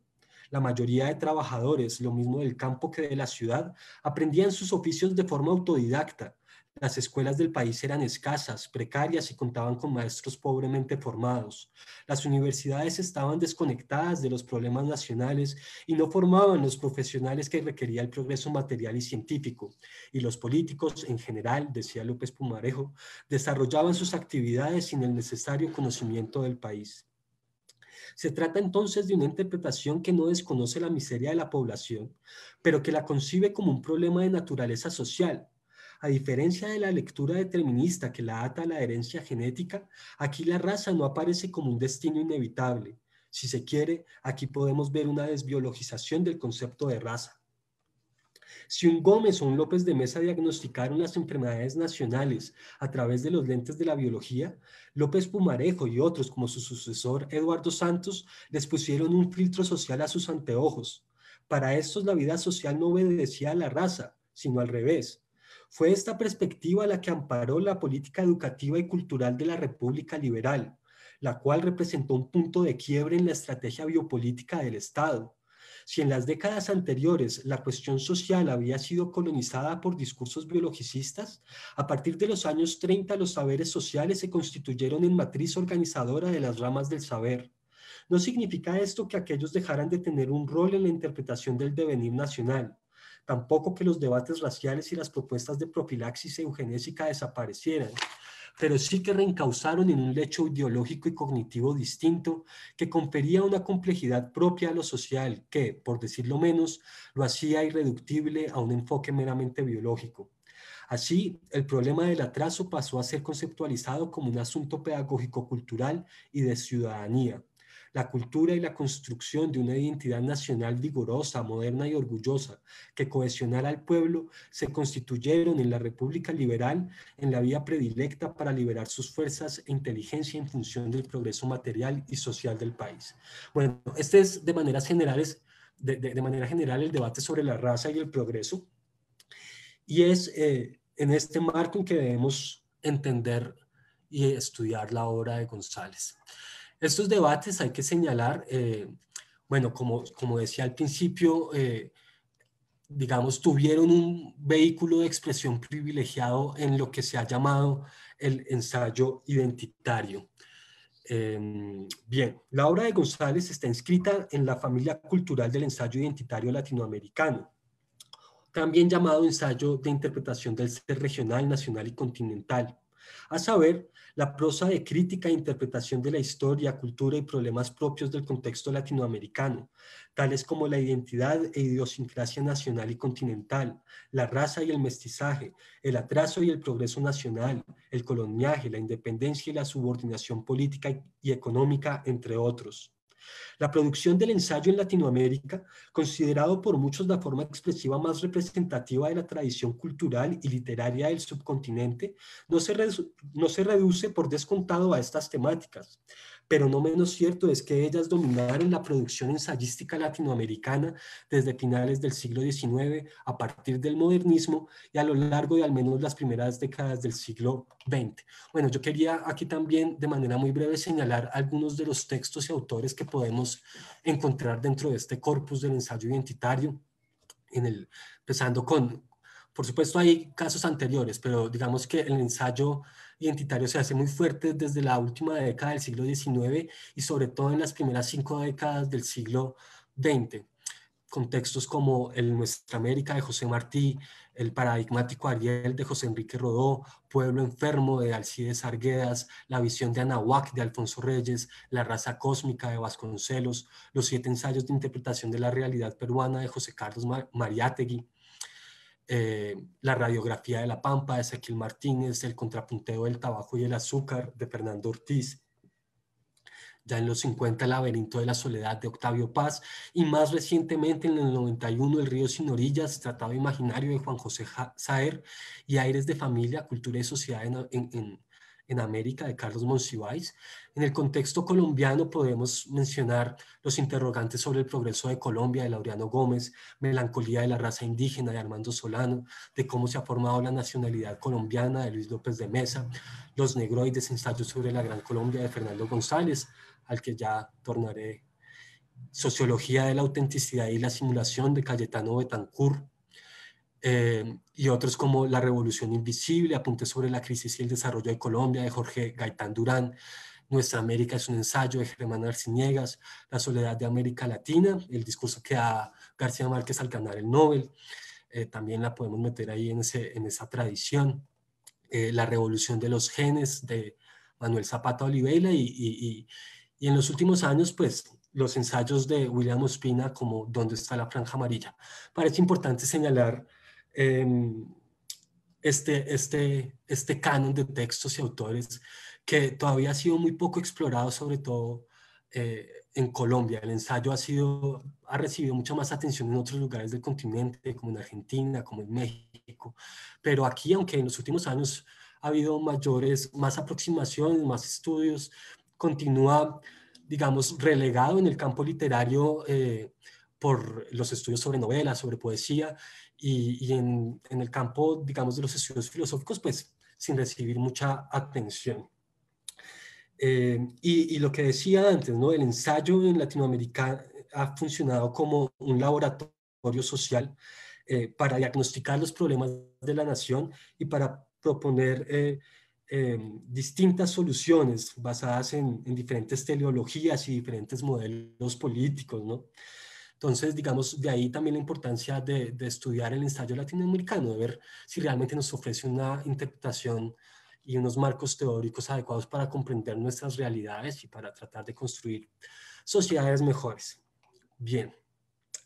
La mayoría de trabajadores, lo mismo del campo que de la ciudad, aprendían sus oficios de forma autodidacta, las escuelas del país eran escasas, precarias y contaban con maestros pobremente formados. Las universidades estaban desconectadas de los problemas nacionales y no formaban los profesionales que requería el progreso material y científico. Y los políticos, en general, decía López Pumarejo, desarrollaban sus actividades sin el necesario conocimiento del país. Se trata entonces de una interpretación que no desconoce la miseria de la población, pero que la concibe como un problema de naturaleza social, a diferencia de la lectura determinista que la ata a la herencia genética, aquí la raza no aparece como un destino inevitable. Si se quiere, aquí podemos ver una desbiologización del concepto de raza. Si un Gómez o un López de Mesa diagnosticaron las enfermedades nacionales a través de los lentes de la biología, López Pumarejo y otros como su sucesor Eduardo Santos les pusieron un filtro social a sus anteojos. Para estos la vida social no obedecía a la raza, sino al revés. Fue esta perspectiva la que amparó la política educativa y cultural de la República Liberal, la cual representó un punto de quiebre en la estrategia biopolítica del Estado. Si en las décadas anteriores la cuestión social había sido colonizada por discursos biologicistas, a partir de los años 30 los saberes sociales se constituyeron en matriz organizadora de las ramas del saber. No significa esto que aquellos dejaran de tener un rol en la interpretación del devenir nacional tampoco que los debates raciales y las propuestas de profilaxis eugenésica desaparecieran, pero sí que reencauzaron en un lecho ideológico y cognitivo distinto que confería una complejidad propia a lo social que, por decirlo menos, lo hacía irreductible a un enfoque meramente biológico. Así, el problema del atraso pasó a ser conceptualizado como un asunto pedagógico-cultural y de ciudadanía la cultura y la construcción de una identidad nacional vigorosa, moderna y orgullosa, que cohesionara al pueblo, se constituyeron en la República Liberal en la vía predilecta para liberar sus fuerzas e inteligencia en función del progreso material y social del país. Bueno, este es de generales, de, manera general el debate sobre la raza y el progreso. Y es eh, en este marco en que debemos entender y estudiar la obra de González. Estos debates hay que señalar, eh, bueno, como, decía al principio, eh, digamos, tuvieron un vehículo de expresión privilegiado en lo que se ha llamado el ensayo identitario. Em, bien, la obra de González está inscrita en la familia cultural del ensayo identitario latinoamericano, también llamado ensayo de interpretación del ser regional, nacional y continental, a saber, la prosa de crítica e interpretación de la historia, cultura y problemas propios del contexto latinoamericano, tales como la identidad e idiosincrasia nacional y continental, la raza y el mestizaje, el atraso y el progreso nacional, el coloniaje, la independencia y la subordinación política y económica, entre otros. La producción del ensayo en Latinoamérica, considerado por muchos la forma expresiva más representativa de la tradición cultural y literaria del subcontinente, no se, no se reduce por descontado a estas temáticas pero no menos cierto es que ellas dominaron la producción ensayística latinoamericana desde finales del siglo XIX, a partir del modernismo y a lo largo de al menos las primeras décadas del siglo XX. Bueno, yo quería aquí también de manera muy breve señalar algunos de los textos y autores que podemos encontrar dentro de este corpus del ensayo identitario. En el, empezando con, por supuesto hay casos anteriores, pero digamos que el ensayo identitario se hace muy fuerte desde la última década del siglo XIX y sobre todo en las primeras cinco décadas del siglo XX. Contextos como el Nuestra América de José Martí, el paradigmático Ariel de José Enrique Rodó, Pueblo Enfermo de Alcides Arguedas, La visión de Anahuac de Alfonso Reyes, La raza cósmica de Vasconcelos, Los siete ensayos de interpretación de la realidad peruana de José Carlos Mariátegui, eh, la radiografía de la pampa de Ezequiel Martínez, el contrapunteo del tabaco y el azúcar de Fernando Ortiz, ya en los 50 el laberinto de la soledad de Octavio Paz y más recientemente en el 91 el río sin orillas, tratado imaginario de Juan José Saer y aires de familia, cultura y sociedad en, en América de Carlos Monsiváis. En el contexto colombiano podemos mencionar los interrogantes sobre el progreso de Colombia de Laureano Gómez, Melancolía de la raza indígena de Armando Solano, de cómo se ha formado la nacionalidad colombiana de Luis López de Mesa, Los Negroides, ensayos sobre la Gran Colombia de Fernando González, al que ya tornaré Sociología de la autenticidad y la simulación de Cayetano Betancourt, eh, y otros como La Revolución Invisible, Apuntes sobre la Crisis y el Desarrollo de Colombia, de Jorge Gaitán Durán, Nuestra América es un ensayo de Germán Arciniegas, La Soledad de América Latina, el discurso que da García Márquez al ganar el Nobel, eh, también la podemos meter ahí en, ese, en esa tradición, eh, La Revolución de los Genes de Manuel Zapata Oliveira y, y, y en los últimos años, pues los ensayos de William Ospina como ¿Dónde está la franja amarilla? Parece importante señalar Em, este, este, este canon de textos y autores que todavía ha sido muy poco explorado, sobre todo eh, en Colombia. El ensayo ha, sido, ha recibido mucha más atención en otros lugares del continente, como en Argentina, como en México. Pero aquí, aunque en los últimos años ha habido mayores, más aproximaciones, más estudios, continúa, digamos, relegado en el campo literario eh, por los estudios sobre novelas, sobre poesía, y, en, el campo, digamos, de los estudios filosóficos, pues sin recibir mucha atención. Eh, y, lo que decía antes, ¿no? El ensayo en Latinoamérica ha funcionado como un laboratorio social eh, para diagnosticar los problemas de la nación y para proponer eh, distintas soluciones basadas en, en, diferentes teleologías y diferentes modelos políticos, ¿no? Entonces, digamos, de ahí también la importancia de, estudiar el ensayo latinoamericano, de ver si realmente nos ofrece una interpretación y unos marcos teóricos adecuados para comprender nuestras realidades y para tratar de construir sociedades mejores. Bien.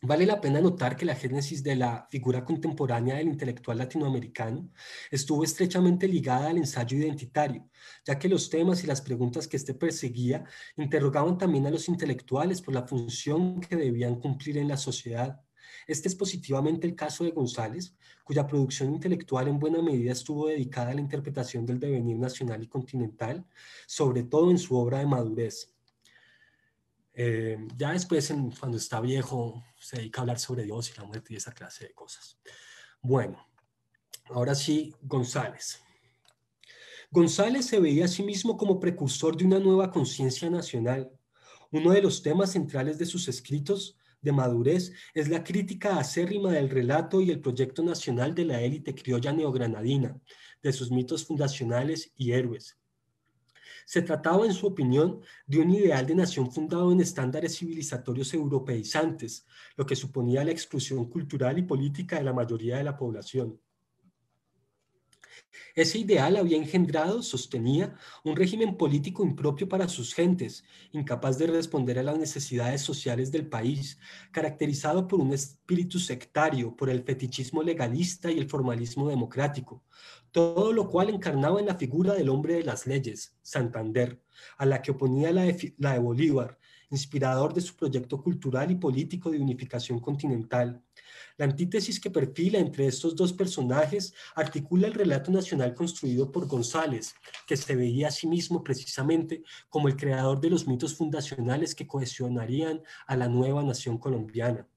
Vale la pena notar que la génesis de la figura contemporánea del intelectual latinoamericano estuvo estrechamente ligada al ensayo identitario, ya que los temas y las preguntas que éste perseguía interrogaban también a los intelectuales por la función que debían cumplir en la sociedad. Este es positivamente el caso de González, cuya producción intelectual en buena medida estuvo dedicada a la interpretación del devenir nacional y continental, sobre todo en su obra de madurez, eh, ya después, cuando está viejo, se dedica a hablar sobre Dios y la muerte y esa clase de cosas. Bueno, ahora sí, González. González se veía a sí mismo como precursor de una nueva conciencia nacional. Uno de los temas centrales de sus escritos de madurez es la crítica acérrima del relato y el proyecto nacional de la élite criolla neogranadina, de sus mitos fundacionales y héroes, se trataba, en su opinión, de un ideal de nación fundado en estándares civilizatorios europeizantes, lo que suponía la exclusión cultural y política de la mayoría de la población. Ese ideal había engendrado, sostenía, un régimen político impropio para sus gentes, incapaz de responder a las necesidades sociales del país, caracterizado por un espíritu sectario, por el fetichismo legalista y el formalismo democrático, todo lo cual encarnaba en la figura del hombre de las leyes, Santander, a la que oponía la de, Bolívar, inspirador de su proyecto cultural y político de unificación continental la antítesis que perfila entre estos dos personajes articula el relato nacional construido por González, que se veía a sí mismo precisamente como el creador de los mitos fundacionales que cohesionarían a la nueva nación colombiana.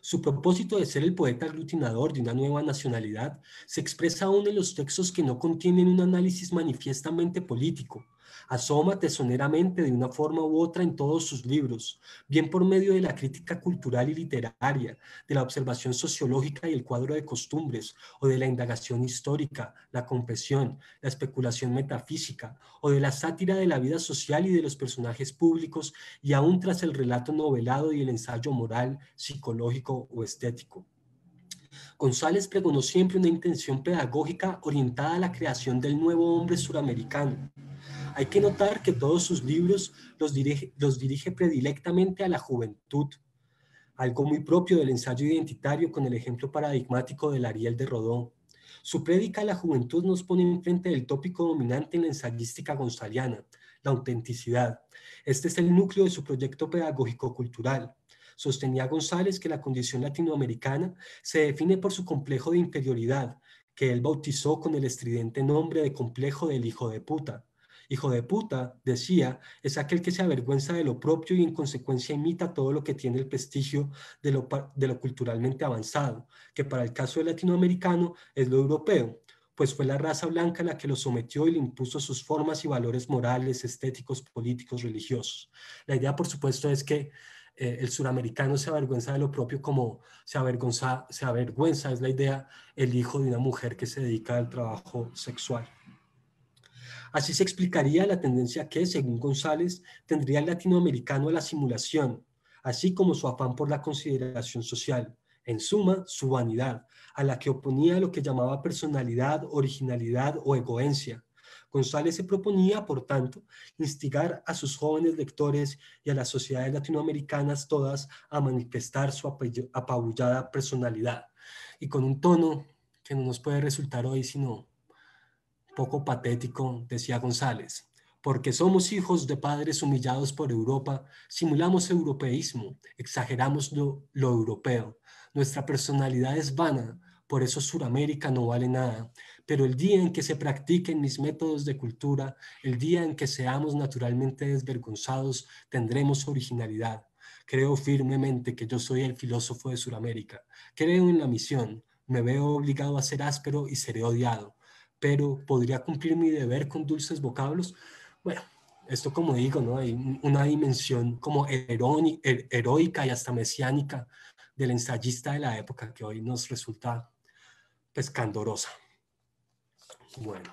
Su propósito de ser el poeta aglutinador de una nueva nacionalidad se expresa aún en los textos que no contienen un análisis manifiestamente político, asoma tesoneramente de una forma u otra en todos sus libros, bien por medio de la crítica cultural y literaria, de la observación sociológica y el cuadro de costumbres, o de la indagación histórica, la confesión, la especulación metafísica, o de la sátira de la vida social y de los personajes públicos, y aún tras el relato novelado y el ensayo moral, psicológico o estético. González pregonó siempre una intención pedagógica orientada a la creación del nuevo hombre suramericano, hay que notar que todos sus libros los dirige, los dirige predilectamente a la juventud, algo muy propio del ensayo identitario con el ejemplo paradigmático del Ariel de Rodón. Su prédica a la juventud nos pone enfrente del tópico dominante en la ensayística gonzaliana, la autenticidad. Este es el núcleo de su proyecto pedagógico-cultural. Sostenía González que la condición latinoamericana se define por su complejo de inferioridad, que él bautizó con el estridente nombre de complejo del hijo de puta. Hijo de puta, decía, es aquel que se avergüenza de lo propio y en consecuencia imita todo lo que tiene el prestigio de lo, culturalmente avanzado, que para el caso del latinoamericano es lo europeo, pues fue la raza blanca la que lo sometió y le impuso sus formas y valores morales, estéticos, políticos, religiosos. La idea, por supuesto, es que eh, el suramericano se avergüenza de lo propio como se se avergüenza, es la idea, el hijo de una mujer que se dedica al trabajo sexual. Así se explicaría la tendencia que, según González, tendría el latinoamericano a la simulación, así como su afán por la consideración social, en suma, su vanidad, a la que oponía lo que llamaba personalidad, originalidad o egoencia. González se proponía, por tanto, instigar a sus jóvenes lectores y a las sociedades latinoamericanas todas a manifestar su apabullada personalidad y con un tono que no nos puede resultar hoy sino poco patético, decía González, porque somos hijos de padres humillados por Europa, simulamos europeísmo, exageramos lo, europeo, nuestra personalidad es vana, por eso Suramérica no vale nada. Pero el día en que se practiquen mis métodos de cultura, el día en que seamos naturalmente desvergonzados, tendremos originalidad. Creo firmemente que yo soy el filósofo de Suramérica. Creo en la misión. Me veo obligado a ser áspero y seré odiado pero podría cumplir mi deber con dulces vocablos. Bueno, esto como digo, ¿no? Hay una dimensión como heroica, y hasta mesiánica del ensayista de la época que hoy nos resulta escandorosa. Bueno.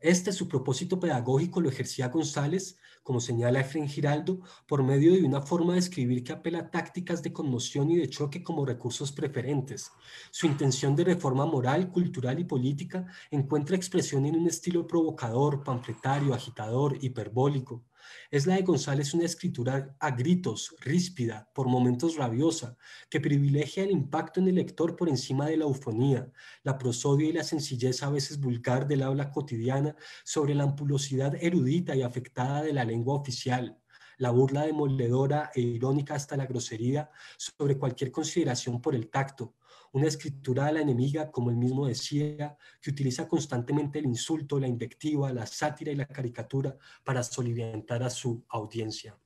Este su propósito pedagógico lo ejercía González como señala Efren Giraldo, por medio de una forma de escribir que apela a tácticas de conmoción y de choque como recursos preferentes. Su intención de reforma moral, cultural y política encuentra expresión en un estilo provocador, panfletario, agitador, hiperbólico. Es la de González una escritura a gritos, ríspida, por momentos rabiosa, que privilegia el impacto en el lector por encima de la eufonía, la prosodia y la sencillez a veces vulgar del habla cotidiana sobre la ampulosidad erudita y afectada de la lengua oficial la burla demoledora e irónica hasta la grosería sobre cualquier consideración por el tacto, una escritura de la enemiga, como él mismo decía, que utiliza constantemente el insulto, la invectiva, la sátira y la caricatura para soliviantar a su audiencia.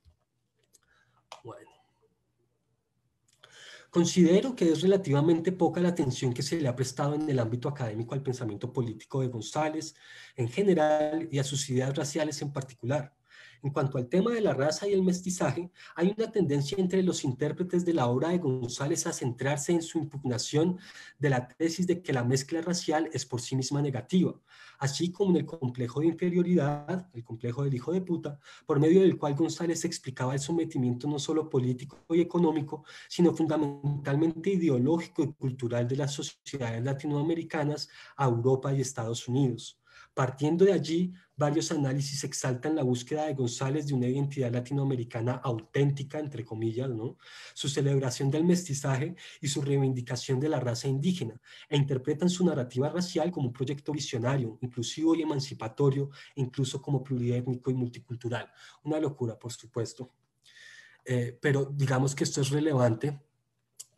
Bueno. Considero que es relativamente poca la atención que se le ha prestado en el ámbito académico al pensamiento político de González en general y a sus ideas raciales en particular en cuanto al tema de la raza y el mestizaje, hay una tendencia entre los intérpretes de la obra de González a centrarse en su impugnación de la tesis de que la mezcla racial es por sí misma negativa, así como en el complejo de inferioridad, el complejo del hijo de puta, por medio del cual González explicaba el sometimiento no solo político y económico, sino fundamentalmente ideológico y cultural de las sociedades latinoamericanas a Europa y Estados Unidos. Partiendo de allí, varios análisis exaltan la búsqueda de González de una identidad latinoamericana auténtica, entre comillas, ¿no? su celebración del mestizaje y su reivindicación de la raza indígena, e interpretan su narrativa racial como un proyecto visionario, inclusivo y emancipatorio, incluso como plurietnico y multicultural. Una locura, por supuesto. Eh, pero digamos que esto es relevante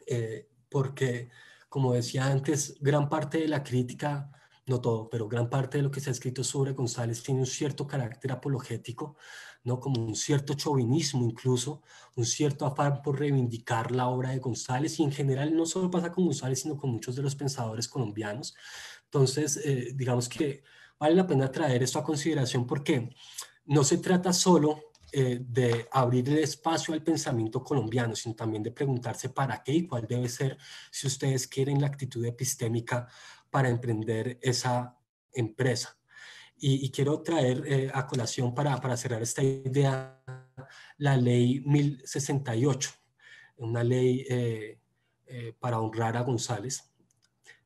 eh, porque, como decía antes, gran parte de la crítica no todo, pero gran parte de lo que se ha escrito sobre González tiene un cierto carácter apologético, ¿no? como un cierto chauvinismo incluso, un cierto afán por reivindicar la obra de González y en general no solo pasa con González, sino con muchos de los pensadores colombianos. Entonces, eh, digamos que vale la pena traer esto a consideración porque no se trata solo eh, de abrir el espacio al pensamiento colombiano, sino también de preguntarse para qué y cuál debe ser, si ustedes quieren, la actitud epistémica para emprender esa empresa. Y, quiero traer eh, a colación para, para cerrar esta idea la ley 1068, una ley eh, eh, para honrar a González,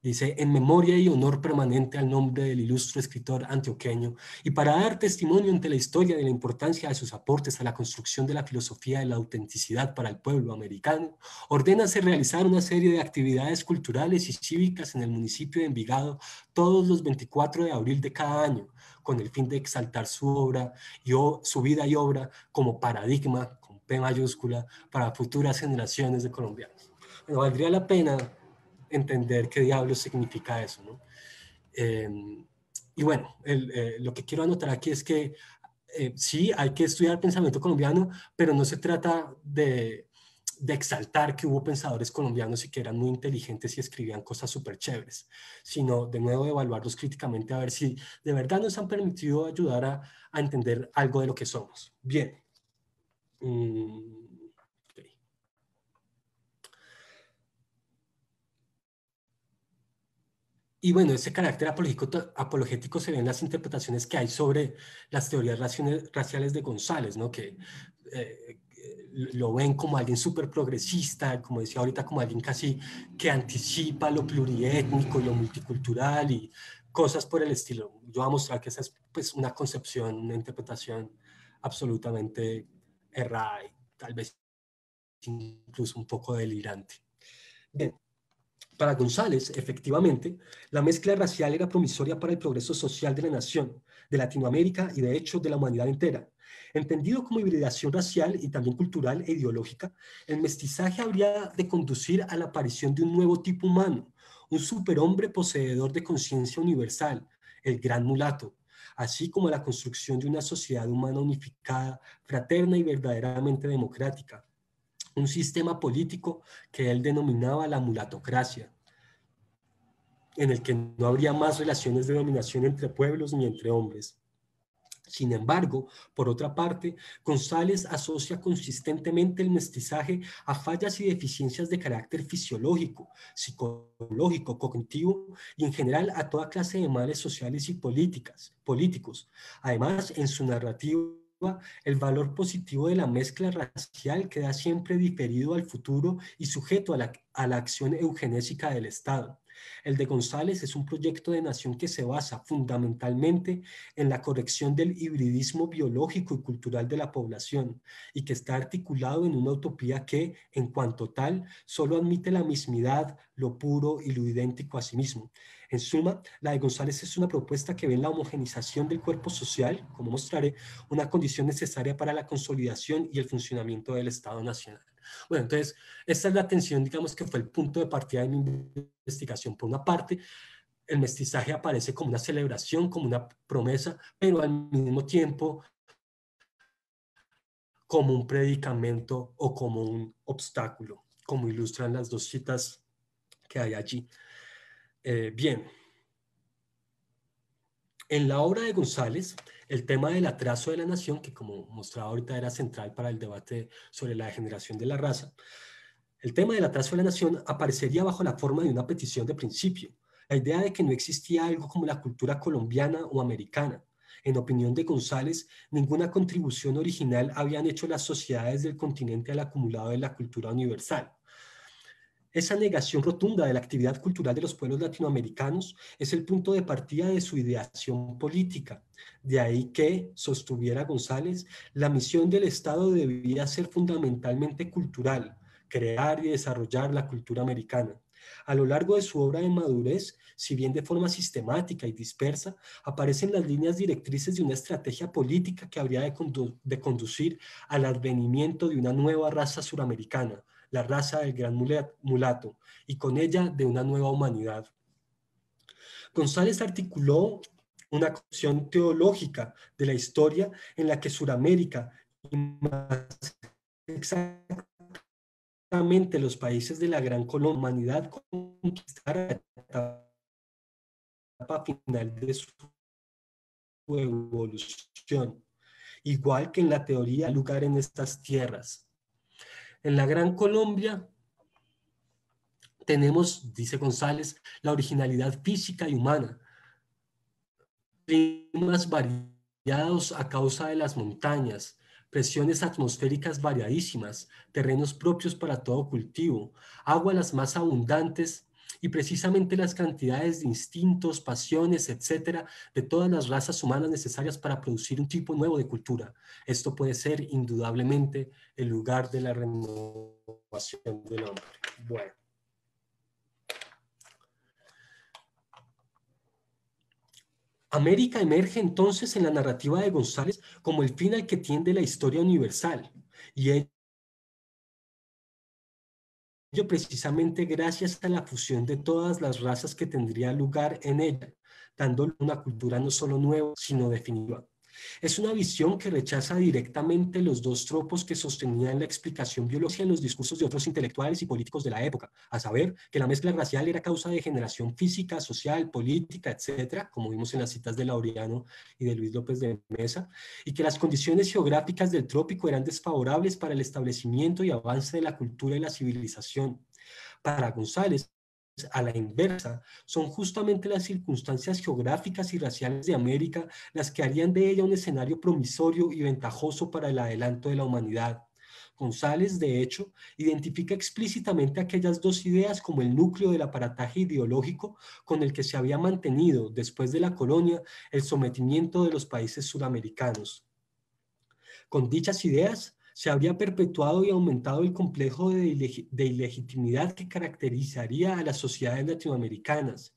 Dice, en memoria y honor permanente al nombre del ilustre escritor antioqueño, y para dar testimonio ante la historia de la importancia de sus aportes a la construcción de la filosofía de la autenticidad para el pueblo americano, ordénase realizar una serie de actividades culturales y cívicas en el municipio de Envigado todos los 24 de abril de cada año, con el fin de exaltar su obra y su vida y obra como paradigma, con P mayúscula, para futuras generaciones de colombianos. Bueno, valdría la pena entender qué diablos significa eso. ¿no? Em, y bueno, eh, lo que quiero anotar aquí es que eh, sí, hay que estudiar pensamiento colombiano, pero no se trata de, de, exaltar que hubo pensadores colombianos y que eran muy inteligentes y escribían cosas súper chéveres, sino de nuevo evaluarlos críticamente a ver si de verdad nos han permitido ayudar a, entender algo de lo que somos. Bien. Mm, Y bueno, ese carácter apologético se ve en las interpretaciones que hay sobre las teorías raciales de González, ¿no? que eh, lo ven como alguien súper progresista, como decía ahorita, como alguien casi que anticipa lo plurietnico y lo multicultural y cosas por el estilo. Yo voy a mostrar que esa es pues, una concepción, una interpretación absolutamente errada y tal vez incluso un poco delirante. Bien. Para González, efectivamente, la mezcla racial era promisoria para el progreso social de la nación, de Latinoamérica y de hecho de la humanidad entera. Entendido como hibridación racial y también cultural e ideológica, el mestizaje habría de conducir a la aparición de un nuevo tipo humano, un superhombre poseedor de conciencia universal, el gran mulato, así como a la construcción de una sociedad humana unificada, fraterna y verdaderamente democrática, un sistema político que él denominaba la mulatocracia, en el que no habría más relaciones de dominación entre pueblos ni entre hombres. Sin embargo, por otra parte, González asocia consistentemente el mestizaje a fallas y deficiencias de carácter fisiológico, psicológico, cognitivo y en general a toda clase de males sociales y políticas, políticos. Además, en su narrativa el valor positivo de la mezcla racial queda siempre diferido al futuro y sujeto a la acción eugenésica del Estado. El de González es un proyecto de nación que se basa fundamentalmente en la corrección del hibridismo biológico y cultural de la población y que está articulado en una utopía que, en cuanto tal, solo admite la mismidad, lo puro y lo idéntico a sí mismo. En suma, la de González es una propuesta que ve en la homogenización del cuerpo social, como mostraré, una condición necesaria para la consolidación y el funcionamiento del Estado Nacional. Bueno, entonces, esta es la atención digamos, que fue el punto de partida de mi investigación. Por una parte, el mestizaje aparece como una celebración, como una promesa, pero al mismo tiempo como un predicamento o como un obstáculo, como ilustran las dos citas que hay allí. Eh, bien, en la obra de González, el tema del atraso de la nación, que como mostraba ahorita era central para el debate sobre la degeneración de la raza, el tema del atraso de la nación aparecería bajo la forma de una petición de principio, la idea de que no existía algo como la cultura colombiana o americana. En opinión de González, ninguna contribución original habían hecho las sociedades del continente al acumulado de la cultura universal. Esa negación rotunda de la actividad cultural de los pueblos latinoamericanos es el punto de partida de su ideación política. De ahí que, sostuviera González, la misión del Estado debía ser fundamentalmente cultural, crear y desarrollar la cultura americana. A lo largo de su obra de madurez, si bien de forma sistemática y dispersa, aparecen las líneas directrices de una estrategia política que habría de, de conducir al advenimiento de una nueva raza suramericana, la raza del gran mulato, y con ella de una nueva humanidad. González articuló una cuestión teológica de la historia en la que Suramérica y más exactamente los países de la Gran colonia humanidad conquistaron la etapa final de su evolución, igual que en la teoría lugar en estas tierras. En la Gran Colombia tenemos, dice González, la originalidad física y humana, climas variados a causa de las montañas, presiones atmosféricas variadísimas, terrenos propios para todo cultivo, agua las más abundantes y precisamente las cantidades de instintos, pasiones, etcétera, de todas las razas humanas necesarias para producir un tipo nuevo de cultura. Esto puede ser indudablemente el lugar de la renovación del hombre. Bueno. América emerge entonces en la narrativa de González como el fin al que tiende la historia universal, y precisamente gracias a la fusión de todas las razas que tendría lugar en ella, dándole una cultura no solo nueva, sino definitiva. Es una visión que rechaza directamente los dos tropos que sostenían la explicación biológica en los discursos de otros intelectuales y políticos de la época, a saber, que la mezcla racial era causa de generación física, social, política, etcétera, como vimos en las citas de Laureano y de Luis López de Mesa, y que las condiciones geográficas del trópico eran desfavorables para el establecimiento y avance de la cultura y la civilización. Para González, a la inversa, son justamente las circunstancias geográficas y raciales de América las que harían de ella un escenario promisorio y ventajoso para el adelanto de la humanidad. González, de hecho, identifica explícitamente aquellas dos ideas como el núcleo del aparataje ideológico con el que se había mantenido, después de la colonia, el sometimiento de los países sudamericanos. Con dichas ideas, se habría perpetuado y aumentado el complejo de, ilegitimidad que caracterizaría a las sociedades latinoamericanas.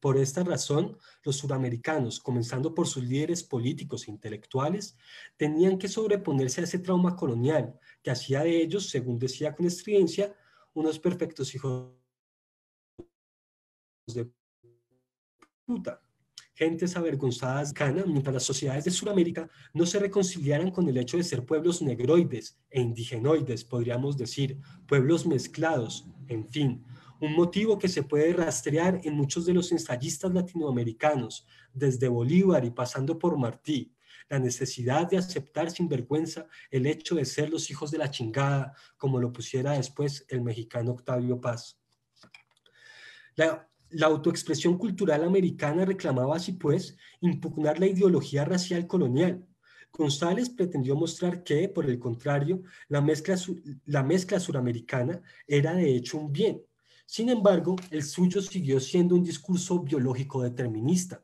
Por esta razón, los sudamericanos, comenzando por sus líderes políticos e intelectuales, tenían que sobreponerse a ese trauma colonial que hacía de ellos, según decía con estridencia, unos perfectos hijos de puta gentes avergonzadas ganan mientras las sociedades de Sudamérica no se reconciliaran con el hecho de ser pueblos negroides e indigenoides, podríamos decir, pueblos mezclados, en fin, un motivo que se puede rastrear en muchos de los ensayistas latinoamericanos, desde Bolívar y pasando por Martí, la necesidad de aceptar sin vergüenza el hecho de ser los hijos de la chingada, como lo pusiera después el mexicano Octavio Paz. La autoexpresión cultural americana reclamaba así pues impugnar la ideología racial colonial. González pretendió mostrar que, por el contrario, la mezcla, suramericana era de hecho un bien. Sin embargo, el suyo siguió siendo un discurso biológico determinista.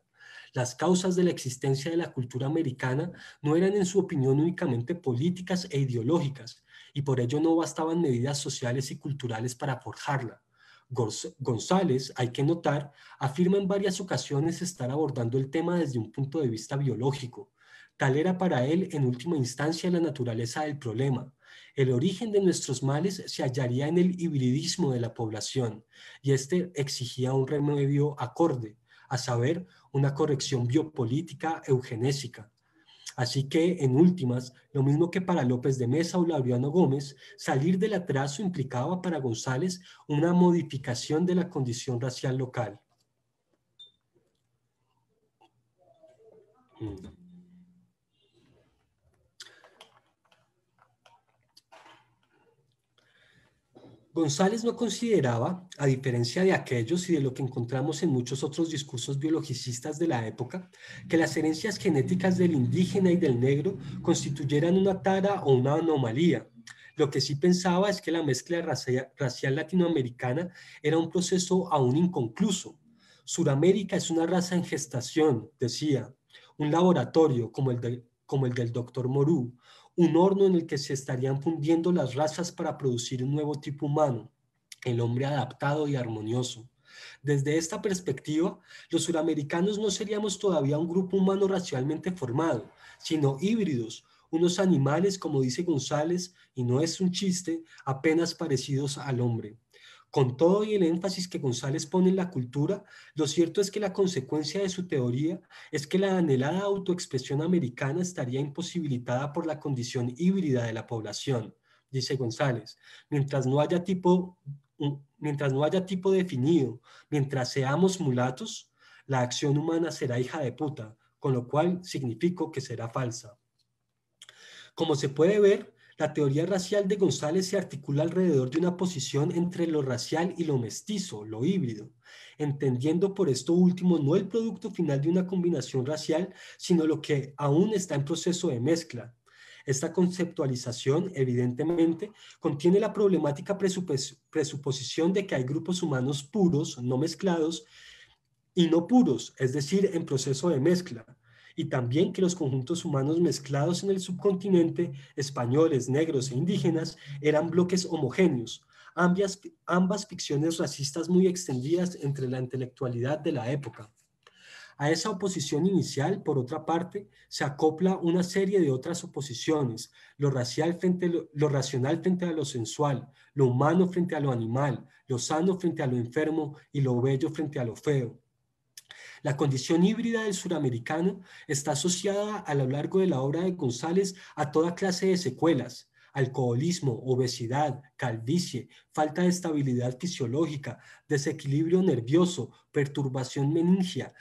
Las causas de la existencia de la cultura americana no eran, en su opinión, únicamente políticas e ideológicas, y por ello no bastaban medidas sociales y culturales para forjarla. González, hay que notar, afirma en varias ocasiones estar abordando el tema desde un punto de vista biológico. Tal era para él, en última instancia, la naturaleza del problema. El origen de nuestros males se hallaría en el hibridismo de la población, y este exigía un remedio acorde, a saber, una corrección biopolítica eugenésica. Así que, en últimas, lo mismo que para López de Mesa o Laureano Gómez, salir del atraso implicaba para González una modificación de la condición racial local. Mm. González no consideraba, a diferencia de aquellos y de lo que encontramos en muchos otros discursos biologicistas de la época, que las herencias genéticas del indígena y del negro constituyeran una tara o una anomalía. Lo que sí pensaba es que la mezcla racial latinoamericana era un proceso aún inconcluso. Suramérica es una raza en gestación, decía, un laboratorio como el, como el del doctor Morú, un horno en el que se estarían fundiendo las razas para producir un nuevo tipo humano, el hombre adaptado y armonioso. Desde esta perspectiva, los suramericanos no seríamos todavía un grupo humano racialmente formado, sino híbridos, unos animales, como dice González, y no es un chiste, apenas parecidos al hombre. Con todo y el énfasis que González pone en la cultura, lo cierto es que la consecuencia de su teoría es que la anhelada autoexpresión americana estaría imposibilitada por la condición híbrida de la población, dice González, mientras no haya tipo, mm, mientras no haya tipo definido, mientras seamos mulatos, la acción humana será hija de puta, con lo cual significo que será falsa. Como se puede ver, la teoría racial de González se articula alrededor de una posición entre lo racial y lo mestizo, lo híbrido, entendiendo por esto último no el producto final de una combinación racial, sino lo que aún está en proceso de mezcla, esta conceptualización, evidentemente, contiene la problemática presuposición de que hay grupos humanos puros, no mezclados, y no puros, es decir, en proceso de mezcla, y también que los conjuntos humanos mezclados en el subcontinente, españoles, negros e indígenas, eran bloques homogéneos, ambas, ficciones racistas muy extendidas entre la intelectualidad de la época. A esa oposición inicial, por otra parte, se acopla una serie de otras oposiciones, lo, racial frente lo, racional frente a lo sensual, lo humano frente a lo animal, lo sano frente a lo enfermo y lo bello frente a lo feo. La condición híbrida del suramericano está asociada a lo largo de la obra de González a toda clase de secuelas, alcoholismo, obesidad, calvicie, falta de estabilidad fisiológica, desequilibrio nervioso, perturbación meningia,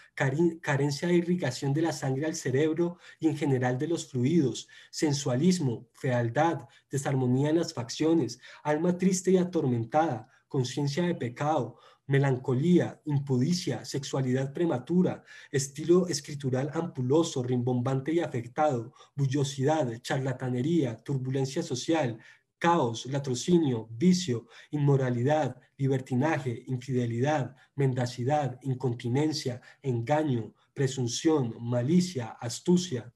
carencia de irrigación de la sangre al cerebro y en general de los fluidos, sensualismo, fealdad, desarmonía en las facciones, alma triste y atormentada, conciencia de pecado, melancolía, impudicia, sexualidad prematura, estilo escritural ampuloso, rimbombante y afectado, bullosidad, charlatanería, turbulencia social, caos, latrocinio, vicio, inmoralidad, libertinaje, infidelidad, mendacidad, incontinencia, engaño, presunción, malicia, astucia,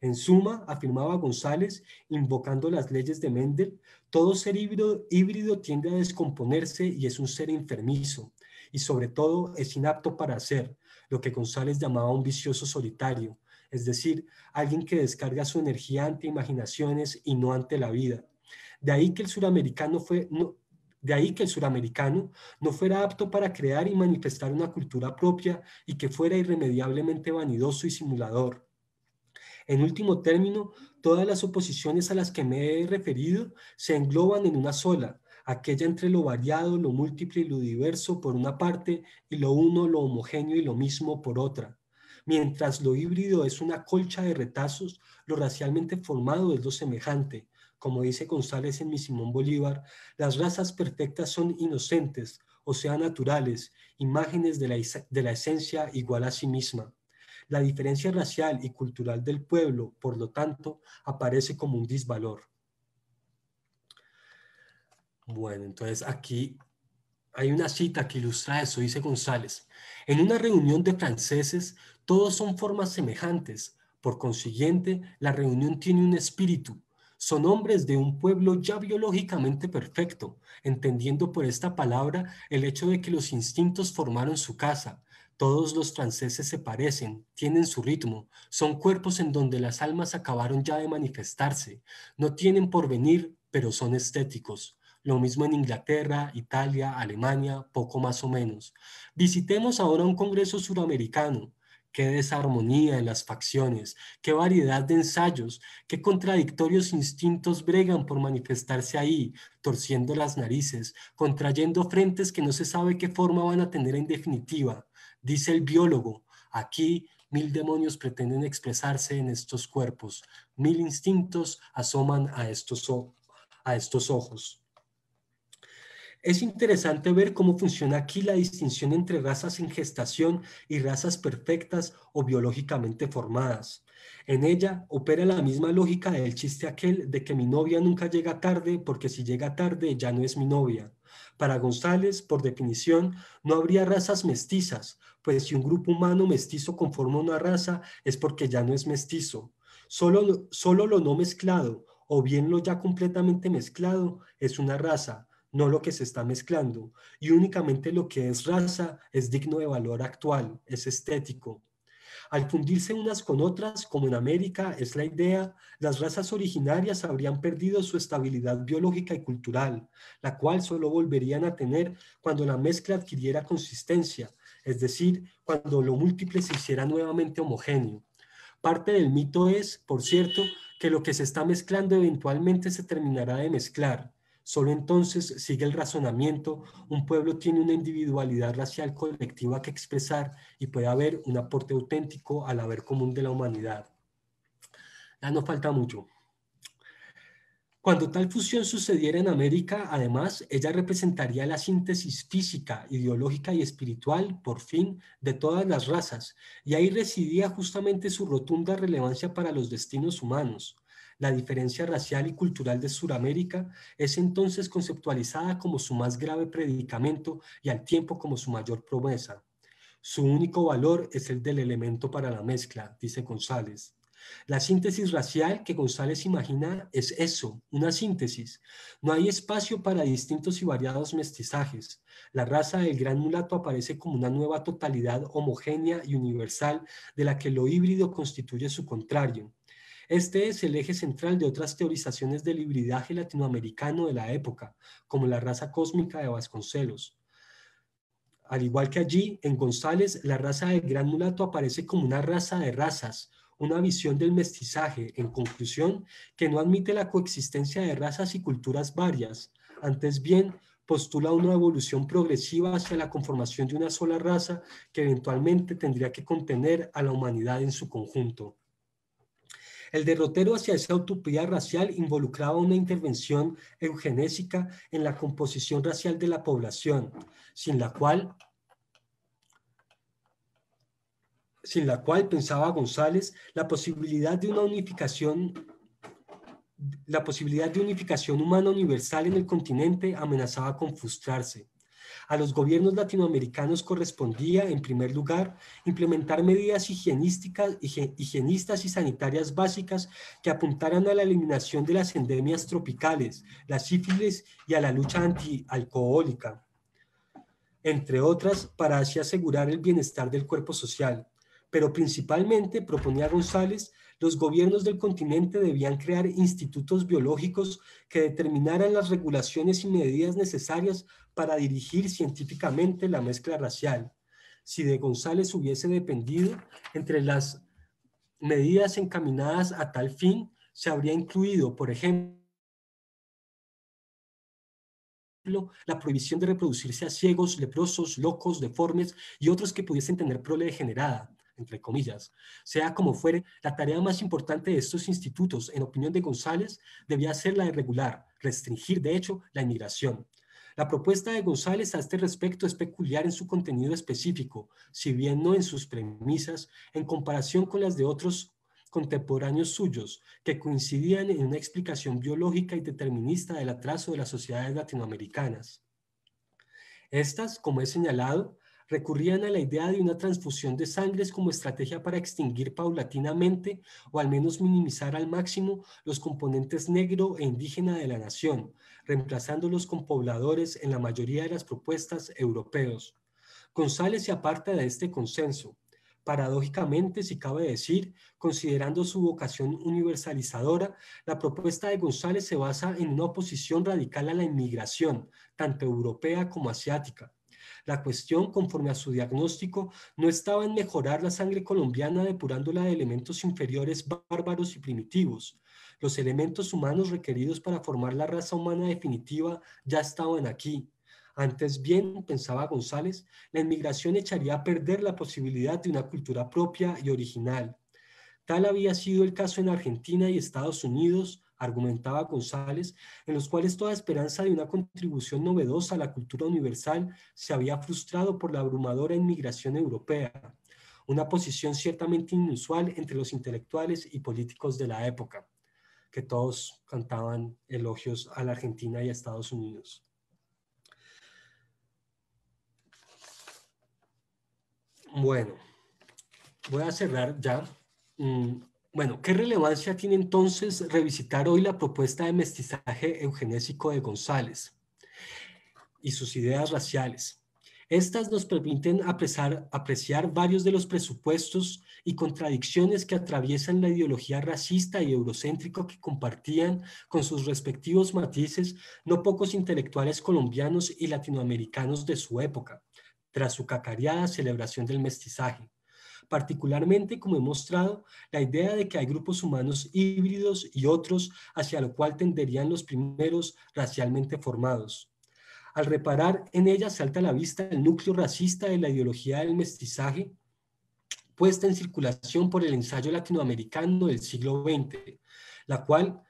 en suma, afirmaba González, invocando las leyes de Mendel, todo ser híbrido, tiende a descomponerse y es un ser enfermizo, y sobre todo es inapto para hacer lo que González llamaba un vicioso solitario, es decir, alguien que descarga su energía ante imaginaciones y no ante la vida. de ahí que el suramericano no fuera apto para crear y manifestar una cultura propia y que fuera irremediablemente vanidoso y simulador. En último término, todas las oposiciones a las que me he referido se engloban en una sola, aquella entre lo variado, lo múltiple y lo diverso por una parte y lo uno, lo homogéneo y lo mismo por otra. Mientras lo híbrido es una colcha de retazos, lo racialmente formado es lo semejante. Como dice González en Mi Simón Bolívar, las razas perfectas son inocentes, o sea, naturales, imágenes de la, de la esencia igual a sí misma. La diferencia racial y cultural del pueblo, por lo tanto, aparece como un disvalor. Bueno, entonces aquí hay una cita que ilustra eso, dice González. En una reunión de franceses, todos son formas semejantes. Por consiguiente, la reunión tiene un espíritu. Son hombres de un pueblo ya biológicamente perfecto, entendiendo por esta palabra el hecho de que los instintos formaron su casa, todos los franceses se parecen, tienen su ritmo, son cuerpos en donde las almas acabaron ya de manifestarse, no tienen porvenir, pero son estéticos. Lo mismo en Inglaterra, Italia, Alemania, poco más o menos. Visitemos ahora un Congreso suramericano, qué desarmonía en las facciones, qué variedad de ensayos, qué contradictorios instintos bregan por manifestarse ahí, torciendo las narices, contrayendo frentes que no se sabe qué forma van a tener en definitiva, Dice el biólogo, aquí mil demonios pretenden expresarse en estos cuerpos, mil instintos asoman a estos, a estos ojos. Es interesante ver cómo funciona aquí la distinción entre razas en gestación y razas perfectas o biológicamente formadas. En ella opera la misma lógica del chiste aquel de que mi novia nunca llega tarde porque si llega tarde ya no es mi novia. Para González, por definición, no habría razas mestizas, pues si un grupo humano mestizo conforma una raza es porque ya no es mestizo. Solo, lo no mezclado o bien lo ya completamente mezclado es una raza, no lo que se está mezclando, y únicamente lo que es raza es digno de valor actual, es estético, al fundirse unas con otras, como en América es la idea, las razas originarias habrían perdido su estabilidad biológica y cultural, la cual solo volverían a tener cuando la mezcla adquiriera consistencia, es decir, cuando lo múltiple se hiciera nuevamente homogéneo. Parte del mito es, por cierto, que lo que se está mezclando eventualmente se terminará de mezclar, Solo entonces sigue el razonamiento, un pueblo tiene una individualidad racial colectiva que expresar y puede haber un aporte auténtico al haber común de la humanidad. Ya no falta mucho. Cuando tal fusión sucediera en América, además, ella representaría la síntesis física, ideológica y espiritual, por fin, de todas las razas, y ahí residía justamente su rotunda relevancia para los destinos humanos la diferencia racial y cultural de Sudamérica es entonces conceptualizada como su más grave predicamento y al tiempo como su mayor promesa. Su único valor es el del elemento para la mezcla, dice González. La síntesis racial que González imagina es eso, una síntesis. No hay espacio para distintos y variados mestizajes. La raza del gran mulato aparece como una nueva totalidad homogénea y universal de la que lo híbrido constituye su contrario. Este es el eje central de otras teorizaciones del hibridaje latinoamericano de la época, como la raza cósmica de Vasconcelos. Al igual que allí, en González, la raza del gran mulato aparece como una raza de razas, una visión del mestizaje, en conclusión, que no admite la coexistencia de razas y culturas varias, antes bien postula una evolución progresiva hacia la conformación de una sola raza que eventualmente tendría que contener a la humanidad en su conjunto. El derrotero hacia esa utopía racial involucraba una intervención eugenésica en la composición racial de la población, sin la cual sin la cual pensaba González, la posibilidad de una unificación la posibilidad de unificación humana universal en el continente amenazaba con frustrarse. A los gobiernos latinoamericanos correspondía, en primer lugar, implementar medidas higienísticas, higienistas y sanitarias básicas que apuntaran a la eliminación de las endemias tropicales, las sífilis y a la lucha antialcohólica, entre otras, para así asegurar el bienestar del cuerpo social. Pero principalmente proponía González los gobiernos del continente debían crear institutos biológicos que determinaran las regulaciones y medidas necesarias para dirigir científicamente la mezcla racial. Si de González hubiese dependido, entre las medidas encaminadas a tal fin se habría incluido, por ejemplo, la prohibición de reproducirse a ciegos, leprosos, locos, deformes y otros que pudiesen tener prole degenerada, entre comillas. Sea como fuere, la tarea más importante de estos institutos, en opinión de González, debía ser la de regular, restringir de hecho la inmigración. La propuesta de González a este respecto es peculiar en su contenido específico, si bien no en sus premisas, en comparación con las de otros contemporáneos suyos, que coincidían en una explicación biológica y determinista del atraso de las sociedades latinoamericanas. Estas, como he señalado, recurrían a la idea de una transfusión de sangres como estrategia para extinguir paulatinamente o al menos minimizar al máximo los componentes negro e indígena de la nación, reemplazándolos con pobladores en la mayoría de las propuestas europeos. González se aparta de este consenso, Paradójicamente, si cabe decir, considerando su vocación universalizadora, la propuesta de González se basa en una oposición radical a la inmigración, tanto europea como asiática, la cuestión, conforme a su diagnóstico, no estaba en mejorar la sangre colombiana depurándola de elementos inferiores bárbaros y primitivos. Los elementos humanos requeridos para formar la raza humana definitiva ya estaban aquí. Antes bien, pensaba González, la inmigración echaría a perder la posibilidad de una cultura propia y original. Tal había sido el caso en Argentina y Estados Unidos, argumentaba González, en los cuales toda esperanza de una contribución novedosa a la cultura universal se había frustrado por la abrumadora inmigración europea, una posición ciertamente inusual entre los intelectuales y políticos de la época, que todos cantaban elogios a la Argentina y a Estados Unidos. Bueno, voy a cerrar ya. Mm, bueno, ¿qué relevancia tiene entonces revisitar hoy la propuesta de mestizaje eugenésico de González y sus ideas raciales? Estas nos permiten apreciar, apreciar varios de los presupuestos y contradicciones que atraviesan la ideología racista y eurocéntrico que compartían con sus respectivos matices no pocos intelectuales colombianos y latinoamericanos de su época, tras su cacareada celebración del mestizaje particularmente como he mostrado, la idea de que hay grupos humanos híbridos y otros hacia lo cual tenderían los primeros racialmente formados. Al reparar en ella salta a la vista el núcleo racista de la ideología del mestizaje puesta en circulación por el ensayo latinoamericano del siglo XX, la cual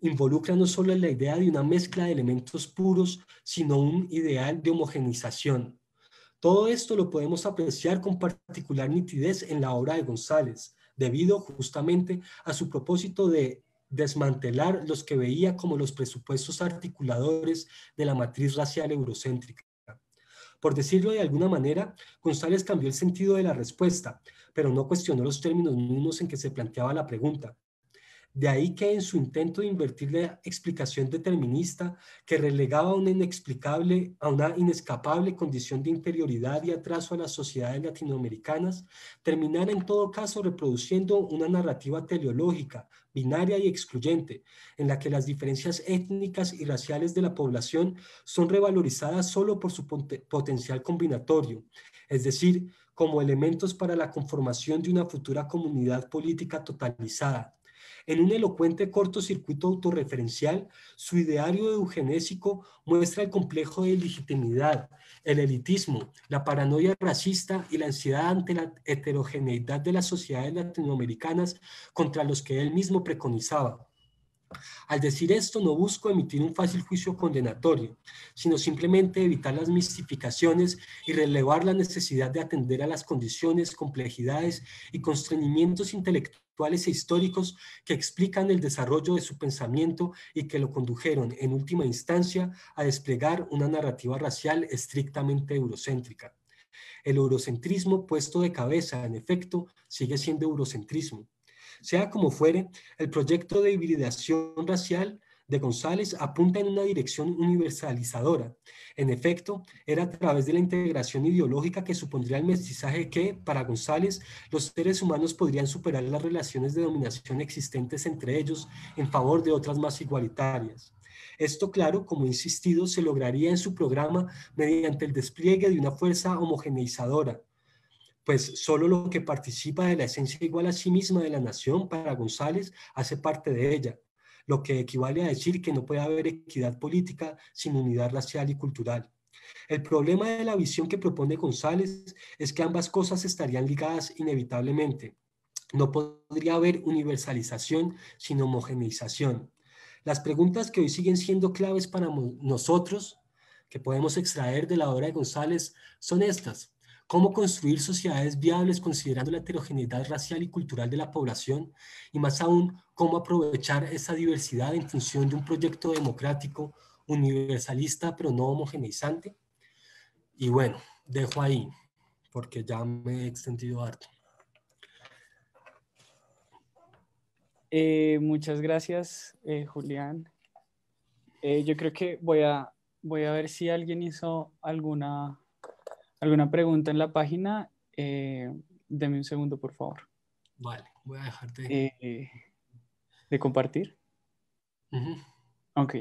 involucra no solo la idea de una mezcla de elementos puros, sino un ideal de homogenización, todo esto lo podemos apreciar con particular nitidez en la obra de González, debido justamente a su propósito de desmantelar los que veía como los presupuestos articuladores de la matriz racial eurocéntrica. Por decirlo de alguna manera, González cambió el sentido de la respuesta, pero no cuestionó los términos mismos en que se planteaba la pregunta, de ahí que en su intento de invertir la explicación determinista, que relegaba una inexplicable, a una inescapable condición de inferioridad y atraso a las sociedades latinoamericanas, terminara en todo caso reproduciendo una narrativa teleológica, binaria y excluyente, en la que las diferencias étnicas y raciales de la población son revalorizadas solo por su potencial combinatorio, es decir, como elementos para la conformación de una futura comunidad política totalizada, en un elocuente cortocircuito autorreferencial, su ideario eugenésico muestra el complejo de legitimidad, el elitismo, la paranoia racista y la ansiedad ante la heterogeneidad de las sociedades latinoamericanas contra los que él mismo preconizaba. Al decir esto, no busco emitir un fácil juicio condenatorio, sino simplemente evitar las mistificaciones y relevar la necesidad de atender a las condiciones, complejidades y constreñimientos intelectuales e históricos que explican el desarrollo de su pensamiento y que lo condujeron, en última instancia, a desplegar una narrativa racial estrictamente eurocéntrica. El eurocentrismo puesto de cabeza, en efecto, sigue siendo eurocentrismo. Sea como fuere, el proyecto de hibridación racial de González apunta en una dirección universalizadora. En efecto, era a través de la integración ideológica que supondría el mestizaje que, para González, los seres humanos podrían superar las relaciones de dominación existentes entre ellos en favor de otras más igualitarias. Esto, claro, como insistido, se lograría en su programa mediante el despliegue de una fuerza homogeneizadora, pues solo lo que participa de la esencia igual a sí misma de la nación para González hace parte de ella, lo que equivale a decir que no puede haber equidad política sin unidad racial y cultural. El problema de la visión que propone González es que ambas cosas estarían ligadas inevitablemente. No podría haber universalización sin homogeneización. Las preguntas que hoy siguen siendo claves para nosotros, que podemos extraer de la obra de González, son estas cómo construir sociedades viables considerando la heterogeneidad racial y cultural de la población y más aún cómo aprovechar esa diversidad en función de un proyecto democrático, universalista pero no homogeneizante. Y bueno, dejo ahí porque ya me he extendido harto. Eh, muchas gracias, eh, Julián. Eh, yo creo que voy a, voy a ver si alguien hizo alguna alguna pregunta en la página, eh, deme un segundo, por favor. Vale, voy a dejarte. Eh, ¿De compartir? Ok.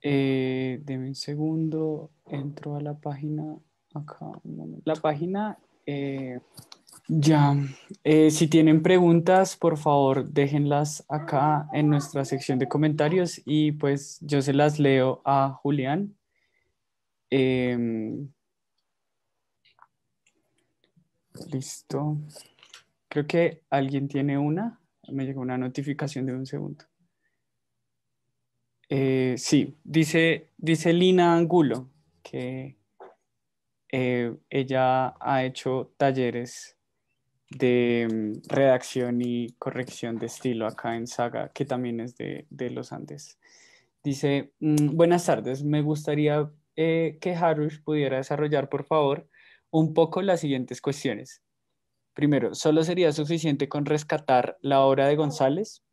Eh, deme un segundo, entro a la página acá. La página, ya. si tienen preguntas, por favor, déjenlas acá en nuestra sección de comentarios y pues yo se las leo a Julián. Em, Listo. Creo que alguien tiene una. Me llegó una notificación de un segundo. Eh, sí, dice, dice Lina Angulo que eh, ella ha hecho talleres de mm, redacción y corrección de estilo acá en Saga, que también es de, de los Andes. Dice, mm, buenas tardes, me gustaría eh, que Harush pudiera desarrollar, por favor, un poco las siguientes cuestiones. Primero, ¿solo sería suficiente con rescatar la obra de González?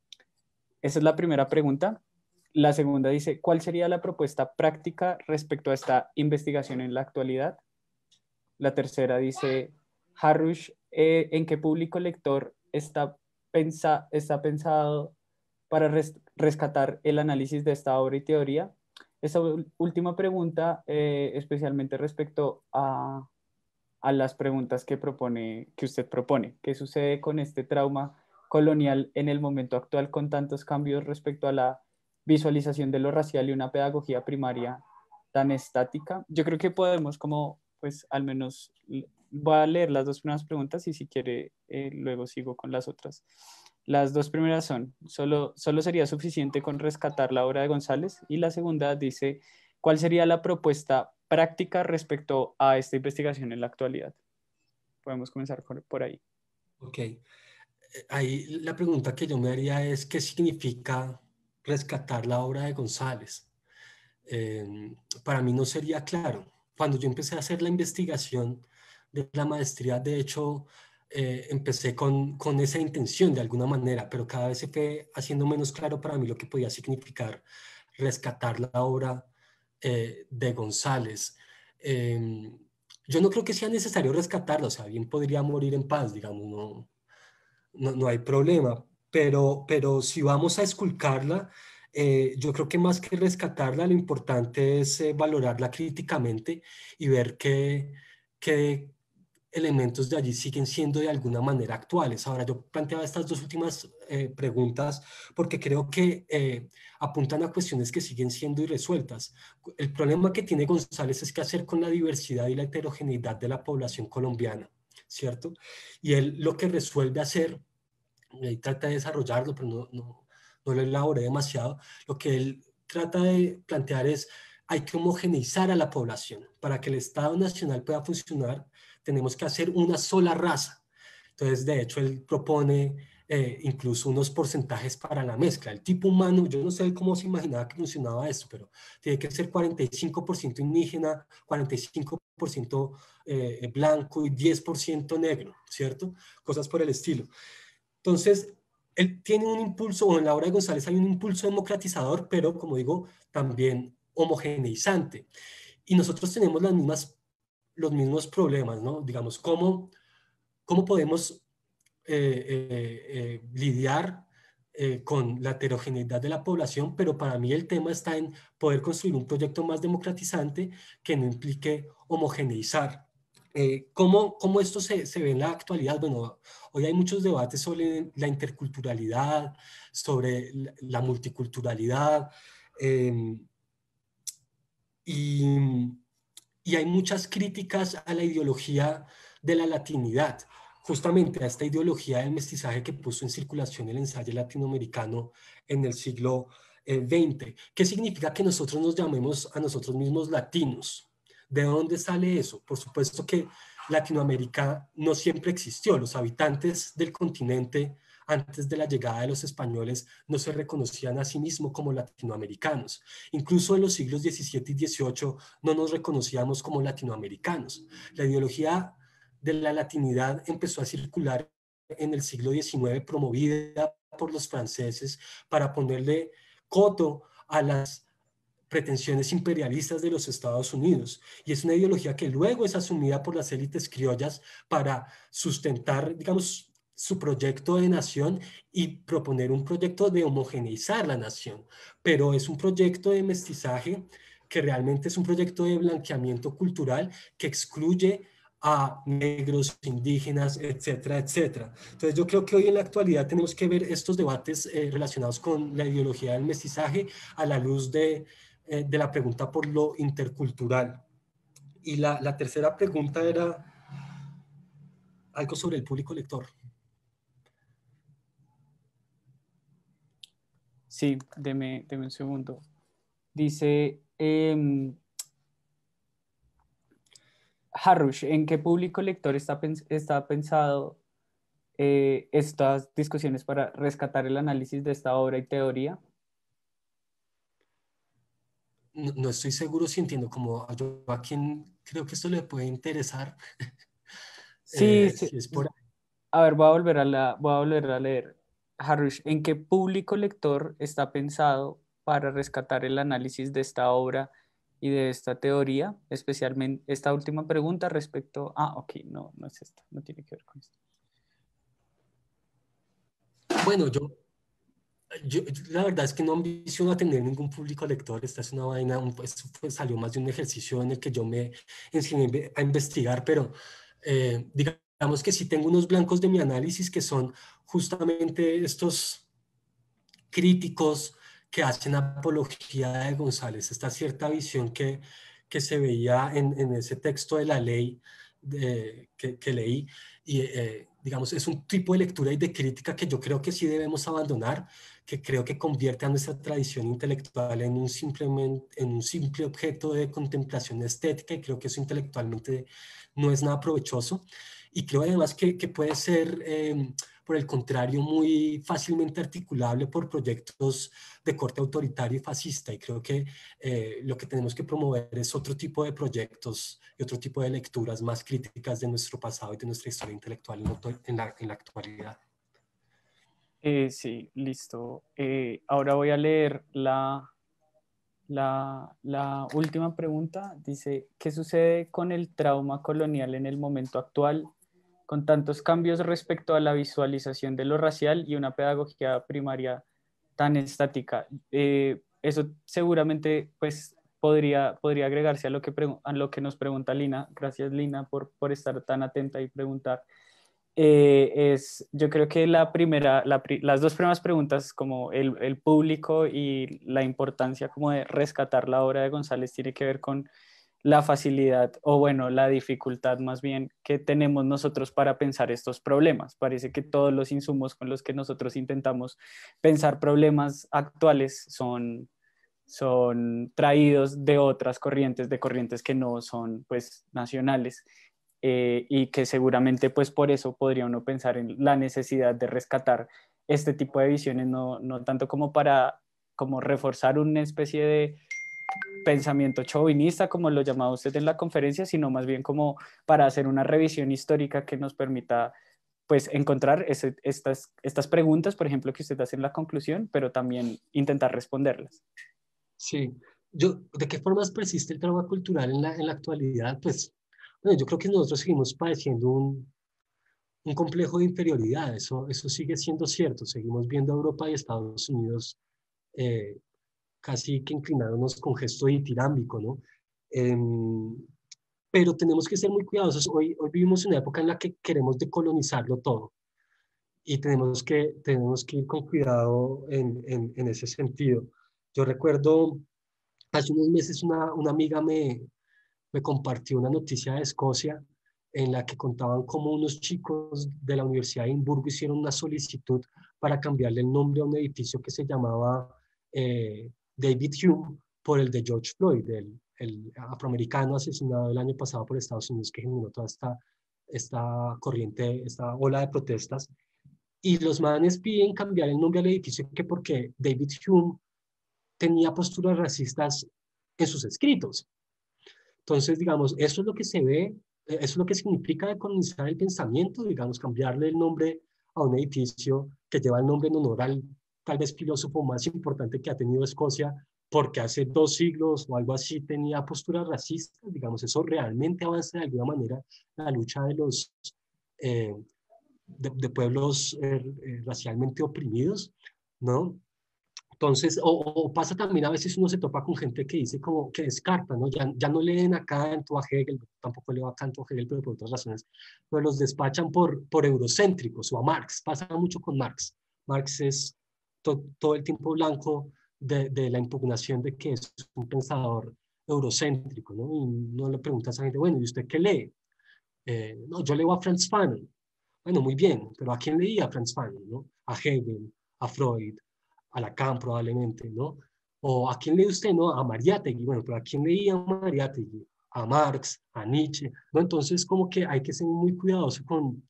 Esa es la primera pregunta. La segunda dice, ¿cuál sería la propuesta práctica respecto a esta investigación en la actualidad? La tercera dice, Harush eh, ¿en qué público lector está, pensa, está pensado para rescatar el análisis de esta obra y teoría? Esa última pregunta, eh, especialmente respecto a a las preguntas que, propone, que usted propone. ¿Qué sucede con este trauma colonial en el momento actual con tantos cambios respecto a la visualización de lo racial y una pedagogía primaria tan estática? Yo creo que podemos como, pues al menos voy a leer las dos primeras preguntas y si quiere eh, luego sigo con las otras. Las dos primeras son, solo, solo sería suficiente con rescatar la obra de González y la segunda dice, ¿Cuál sería la propuesta práctica respecto a esta investigación en la actualidad? Podemos comenzar por ahí. Ok. Eh, ahí la pregunta que yo me haría es, ¿qué significa rescatar la obra de González? Em, para mí no sería claro. Cuando yo empecé a hacer la investigación de la maestría, de hecho, eh, empecé con, con, esa intención de alguna manera, pero cada vez se fue haciendo menos claro para mí lo que podía significar rescatar la obra eh, de González. Em, yo no creo que sea necesario rescatarla, o sea, bien podría morir en paz, digamos, no, hay problema, pero, pero si vamos a esculcarla, eh, yo creo que más que rescatarla, lo importante es eh, valorarla críticamente y ver qué, qué, elementos de allí siguen siendo de alguna manera actuales. Ahora, yo planteaba estas dos últimas eh, preguntas porque creo que eh, apuntan a cuestiones que siguen siendo irresueltas. El problema que tiene González es qué hacer con la diversidad y la heterogeneidad de la población colombiana, ¿cierto? Y él lo que resuelve hacer, y trata de desarrollarlo, pero no, no, no lo elaboré demasiado, lo que él trata de plantear es hay que homogeneizar a la población para que el Estado Nacional pueda funcionar tenemos que hacer una sola raza. Entonces, de hecho, él propone eh, incluso unos porcentajes para la mezcla. El tipo humano, yo no sé cómo se imaginaba que funcionaba esto, pero tiene que ser 45% indígena, 45% eh, blanco y 10% negro, ¿cierto? Cosas por el estilo. Entonces, él tiene un impulso, o en la obra de González hay un impulso democratizador, pero como digo, también homogeneizante. Y nosotros tenemos las mismas los mismos problemas, ¿no? Digamos, cómo, cómo podemos eh, eh, eh, lidiar con la heterogeneidad de la población, pero para mí el tema está en poder construir un proyecto más democratizante que no implique homogeneizar. ¿cómo, ¿cómo, esto se, se, ve en la actualidad? Bueno, hoy hay muchos debates sobre la interculturalidad, sobre la multiculturalidad, y y hay muchas críticas a la ideología de la latinidad, justamente a esta ideología del mestizaje que puso en circulación el ensayo latinoamericano en el siglo XX. Eh, ¿Qué significa que nosotros nos llamemos a nosotros mismos latinos? ¿De dónde sale eso? Por supuesto que Latinoamérica no siempre existió. Los habitantes del continente antes de la llegada de los españoles no se reconocían a sí mismos como latinoamericanos. Incluso en los siglos XVII y XVIII no nos reconocíamos como latinoamericanos. La ideología de la latinidad empezó a circular en el siglo XIX, promovida por los franceses para ponerle coto a las pretensiones imperialistas de los Estados Unidos. Y es una ideología que luego es asumida por las élites criollas para sustentar, digamos, su proyecto de nación y proponer un proyecto de homogeneizar la nación, pero es un proyecto de mestizaje que realmente es un proyecto de blanqueamiento cultural que excluye a negros, indígenas, etcétera, etcétera. Entonces yo creo que hoy en la actualidad tenemos que ver estos debates eh, relacionados con la ideología del mestizaje a la luz de, eh, de la pregunta por lo intercultural. Y la, la tercera pregunta era algo sobre el público lector. Sí, deme, un segundo. Dice, eh, em, Harush, ¿en qué público lector está, pensado eh, estas discusiones para rescatar el análisis de esta obra y teoría? No, estoy seguro si entiendo, como a quien creo que esto le puede interesar. Sí, eh, sí. A ver, voy a volver a, la, voy a, volver a leer. Harush, ¿en qué público lector está pensado para rescatar el análisis de esta obra y de esta teoría? Especialmente esta última pregunta respecto... Ah, ok, no, no es esta, no tiene que ver con esto. Bueno, yo, la verdad es que no ambiciono a tener ningún público lector, esta es una vaina, pues, pues, salió más de un ejercicio en el que yo me enseñé a investigar, pero eh, digamos digamos que sí tengo unos blancos de mi análisis que son justamente estos críticos que hacen apología de González, esta cierta visión que, que se veía en, en, ese texto de la ley que, leí. Y eh, digamos, es un tipo de lectura y de crítica que yo creo que sí debemos abandonar, que creo que convierte a nuestra tradición intelectual en un, simplemente, en un simple objeto de contemplación estética y creo que eso intelectualmente no es nada provechoso y creo además que, puede ser, em, por el contrario, muy fácilmente articulable por proyectos de corte autoritario y fascista. Y creo que eh, lo que tenemos que promover es otro tipo de proyectos y otro tipo de lecturas más críticas de nuestro pasado y de nuestra historia intelectual en la, en la actualidad. Eh, sí, listo. Eh, ahora voy a leer la, la, la, última pregunta. Dice, ¿qué sucede con el trauma colonial en el momento actual con tantos cambios respecto a la visualización de lo racial y una pedagogía primaria tan estática. Eh, eso seguramente pues, podría, podría agregarse a lo, que lo que nos pregunta Lina. Gracias Lina por, estar tan atenta y preguntar. Eh, es, yo creo que la primera, las dos primeras preguntas, como el, el, público y la importancia como de rescatar la obra de González, tiene que ver con la facilidad o bueno, la dificultad más bien que tenemos nosotros para pensar estos problemas. Parece que todos los insumos con los que nosotros intentamos pensar problemas actuales son, son traídos de otras corrientes, de corrientes que no son pues nacionales. Eh, y que seguramente pues por eso podría uno pensar en la necesidad de rescatar este tipo de visiones, no, no tanto como para como reforzar una especie de pensamiento chauvinista, como lo llamaba usted en la conferencia, sino más bien como para hacer una revisión histórica que nos permita pues encontrar estas, estas preguntas, por ejemplo, que usted hace en la conclusión, pero también intentar responderlas. Sí. Yo, ¿De qué formas persiste el trauma cultural en la, en la actualidad? Pues, bueno, yo creo que nosotros seguimos padeciendo un, un complejo de inferioridad, eso, eso sigue siendo cierto. Seguimos viendo a Europa y Estados Unidos eh, casi que inclinándonos con gesto ditirámbico, ¿no? Em, pero tenemos que ser muy cuidadosos. Hoy, hoy vivimos una época en la que queremos decolonizarlo todo y tenemos que, tenemos que ir con cuidado en, en, ese sentido. Yo recuerdo hace unos meses una, una amiga me, me compartió una noticia de Escocia en la que contaban cómo unos chicos de la Universidad de Edimburgo hicieron una solicitud para cambiarle el nombre a un edificio que se llamaba eh, David Hume por el de George Floyd, el, afroamericano asesinado el año pasado por Estados Unidos que generó toda esta, esta corriente, esta ola de protestas. Y los manes piden cambiar el nombre al edificio que porque David Hume tenía posturas racistas en sus escritos. Entonces, digamos, eso es lo que se ve, eh, eso es lo que significa decolonizar el pensamiento, digamos, cambiarle el nombre a un edificio que lleva el nombre en honor al tal vez filósofo más importante que ha tenido Escocia, porque hace dos siglos o algo así tenía posturas racistas, digamos, eso realmente avanza de alguna manera la lucha de los eh, de, pueblos eh, eh, racialmente oprimidos, ¿no? Entonces, o, pasa también a veces uno se topa con gente que dice como que descarta, ¿no? Ya, ya no leen a Kant o a Hegel, tampoco leo a Kant o a Hegel, pero por otras razones, pero los despachan por, por eurocéntricos o a Marx, pasa mucho con Marx. Marx es todo el tiempo blanco de, la impugnación de que es un pensador eurocéntrico, ¿no? Y no le pregunta a esa gente, bueno, ¿y usted qué lee? Eh, no, yo leo a Franz Fanon. Bueno, muy bien, pero ¿a quién leía Franz Fanon? ¿no? A Hegel, a Freud, a Lacan probablemente, ¿no? ¿O a quién lee usted? No, a Mariategui Bueno, pero ¿a quién leía Mariategui A Marx, a Nietzsche, ¿no? Entonces, como que hay que ser muy cuidadoso con,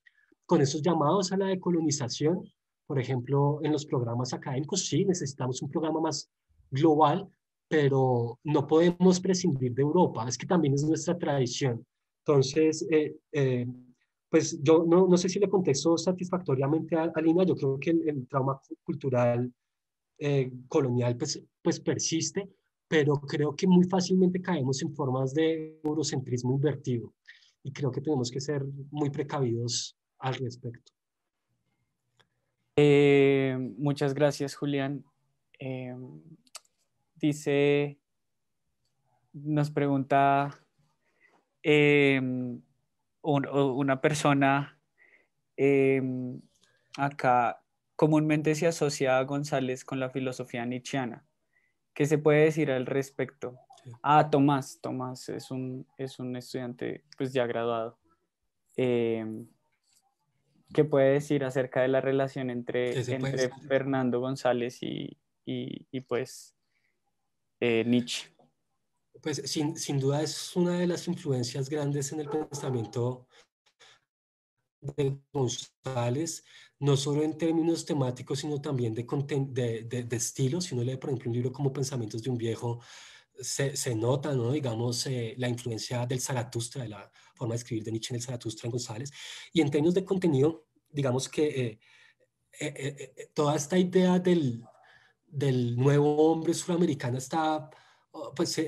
con esos llamados a la decolonización por ejemplo, en los programas académicos, sí, necesitamos un programa más global, pero no podemos prescindir de Europa, es que también es nuestra tradición. Entonces, eh, eh, pues yo no, sé si le contesto satisfactoriamente a, Alina, yo creo que el, trauma cultural eh, colonial pues, pues persiste, pero creo que muy fácilmente caemos en formas de eurocentrismo invertido y creo que tenemos que ser muy precavidos al respecto. Eh, muchas gracias, Julián. Eh, dice, nos pregunta eh, una persona acá, comúnmente se asocia a González con la filosofía nietzscheana. ¿Qué se puede decir al respecto? Ah, Tomás, Tomás es un, es un estudiante pues ya graduado. ¿Qué puede decir acerca de la relación entre, entre Fernando González y, y, pues eh, Nietzsche? Pues sin, sin, duda es una de las influencias grandes en el pensamiento de González, no solo en términos temáticos, sino también de, de, estilo. Si uno lee, por ejemplo, un libro como Pensamientos de un viejo, se, se nota, ¿no? digamos, eh, la influencia del Zaratustra, de la, forma de escribir de Nietzsche en el Zaratustra en González. Y en términos de contenido, digamos que eh, eh, eh, toda esta idea del, del nuevo hombre suramericano está, oh, pues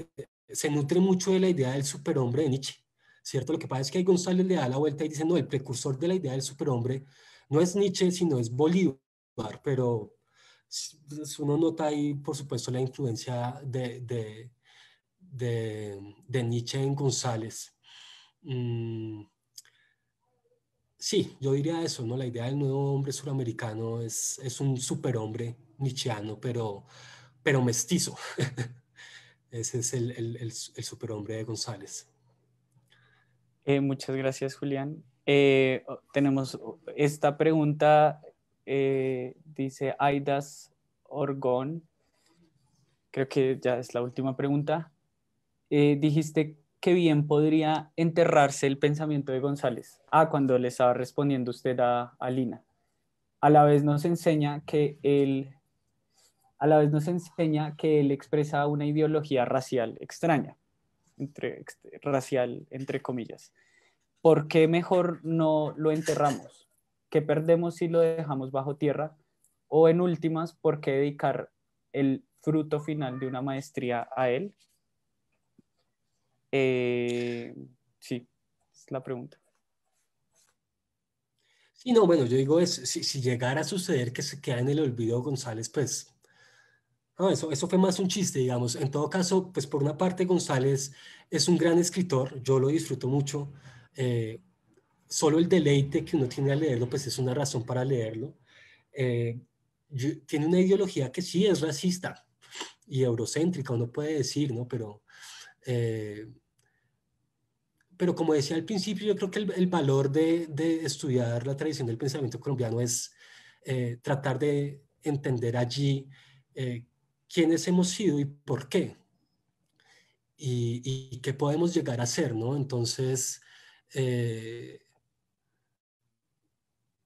se, nutre mucho de la idea del superhombre de Nietzsche, ¿cierto? Lo que pasa es que González le da la vuelta y dice, no, el precursor de la idea del superhombre no es Nietzsche, sino es Bolívar, pero uno nota ahí, por supuesto, la influencia de, de, de Nietzsche en González. Mm, sí, yo diría eso, ¿no? La idea del nuevo hombre suramericano es, es un superhombre nichiano, pero, pero mestizo. Ese es el, el, el, superhombre de González. Eh, muchas gracias, Julián. Eh, tenemos esta pregunta, eh, dice Aidas Orgón. Creo que ya es la última pregunta. dijiste bien podría enterrarse el pensamiento de González. Ah, cuando le estaba respondiendo usted a, a Lina. A la vez nos enseña que él a la vez nos enseña que él expresa una ideología racial extraña, racial entre comillas. ¿Por qué mejor no lo enterramos? ¿Qué perdemos si lo dejamos bajo tierra? O en últimas, ¿por qué dedicar el fruto final de una maestría a él eh, sí, es la pregunta. y no, bueno, yo digo, es, si, llegara a suceder que se queda en el olvido González, pues no, eso, eso, fue más un chiste, digamos. En todo caso, pues por una parte González es un gran escritor, yo lo disfruto mucho. Eh, solo el deleite que uno tiene al leerlo, pues es una razón para leerlo. Eh, tiene una ideología que sí es racista y eurocéntrica, uno puede decir, ¿no? Pero pero como decía al principio, yo creo que el, valor de, estudiar la tradición del pensamiento colombiano es eh, tratar de entender allí eh, quiénes hemos sido y por qué, y, qué podemos llegar a ser, ¿no? Entonces, eh,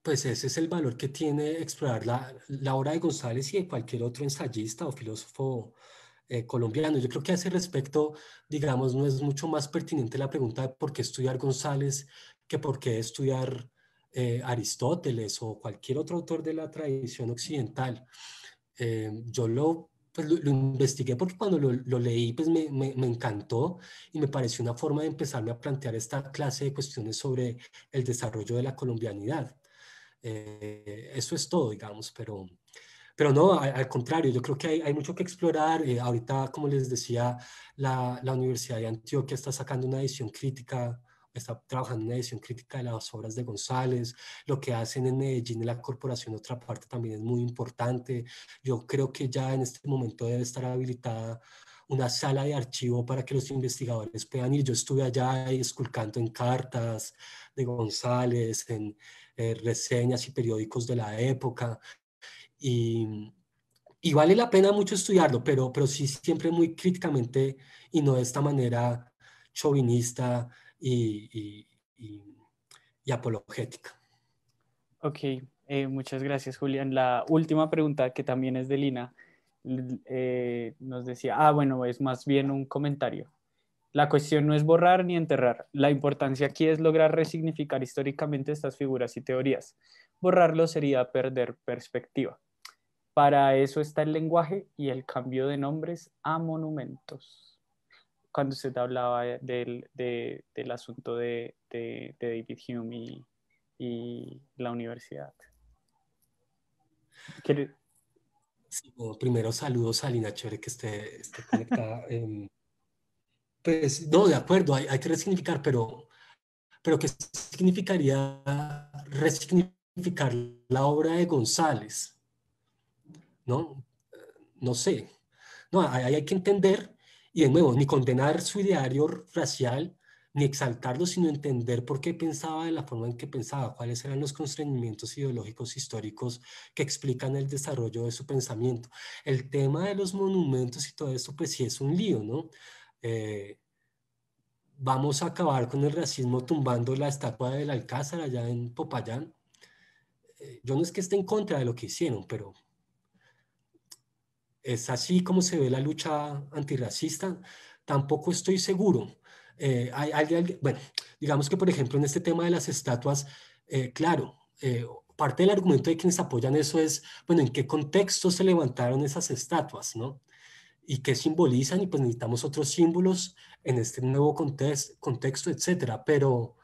pues ese es el valor que tiene explorar la, la obra de González y de cualquier otro ensayista o filósofo eh, colombiano. Yo creo que a ese respecto, digamos, no es mucho más pertinente la pregunta de por qué estudiar González que por qué estudiar eh, Aristóteles o cualquier otro autor de la tradición occidental. Eh, yo pues, lo, investigué porque cuando lo, leí pues me, me, encantó y me pareció una forma de empezarme a plantear esta clase de cuestiones sobre el desarrollo de la colombianidad. eso es todo, digamos, pero pero no, al, contrario, yo creo que hay, mucho que explorar. Eh, ahorita, como les decía, la, Universidad de Antioquia está sacando una edición crítica está trabajando en una edición crítica de las obras de González, lo que hacen en Medellín en la corporación otra parte también es muy importante. Yo creo que ya en este momento debe estar habilitada una sala de archivo para que los investigadores puedan ir. Yo estuve allá esculcando en cartas de González, en eh, reseñas y periódicos de la época. Y, y vale la pena mucho estudiarlo, pero, pero sí siempre muy críticamente y no de esta manera chauvinista y, y, apologética. Ok, eh, muchas gracias Julián. La última pregunta que también es de Lina eh, nos decía, ah bueno, es más bien un comentario. La cuestión no es borrar ni enterrar. La importancia aquí es lograr resignificar históricamente estas figuras y teorías. Borrarlo sería perder perspectiva. Para eso está el lenguaje y el cambio de nombres a monumentos. Cuando usted hablaba del, asunto de, David Hume y, la universidad. primero saludos a Lina, chévere que esté, conectada. Em, pues no, de acuerdo, hay, hay, que resignificar, pero, pero ¿qué significaría resignificar la obra de González? ¿no? No sé. No, hay, que entender, y de nuevo, ni condenar su ideario racial, ni exaltarlo, sino entender por qué pensaba de la forma en que pensaba, cuáles eran los constreñimientos ideológicos históricos que explican el desarrollo de su pensamiento. El tema de los monumentos y todo esto, pues sí es un lío, ¿no? Eh, vamos a acabar con el racismo tumbando la estatua del Alcázar allá en Popayán. Eh, yo no es que esté en contra de lo que hicieron, pero es así como se ve la lucha antirracista, tampoco estoy seguro. Eh, bueno, digamos que por ejemplo en este tema de las estatuas, eh, claro, eh, parte del argumento de quienes apoyan eso es, bueno, ¿en qué contexto se levantaron esas estatuas, no? ¿Y qué simbolizan? Y pues necesitamos otros símbolos en este nuevo contexto, etcétera. Pero,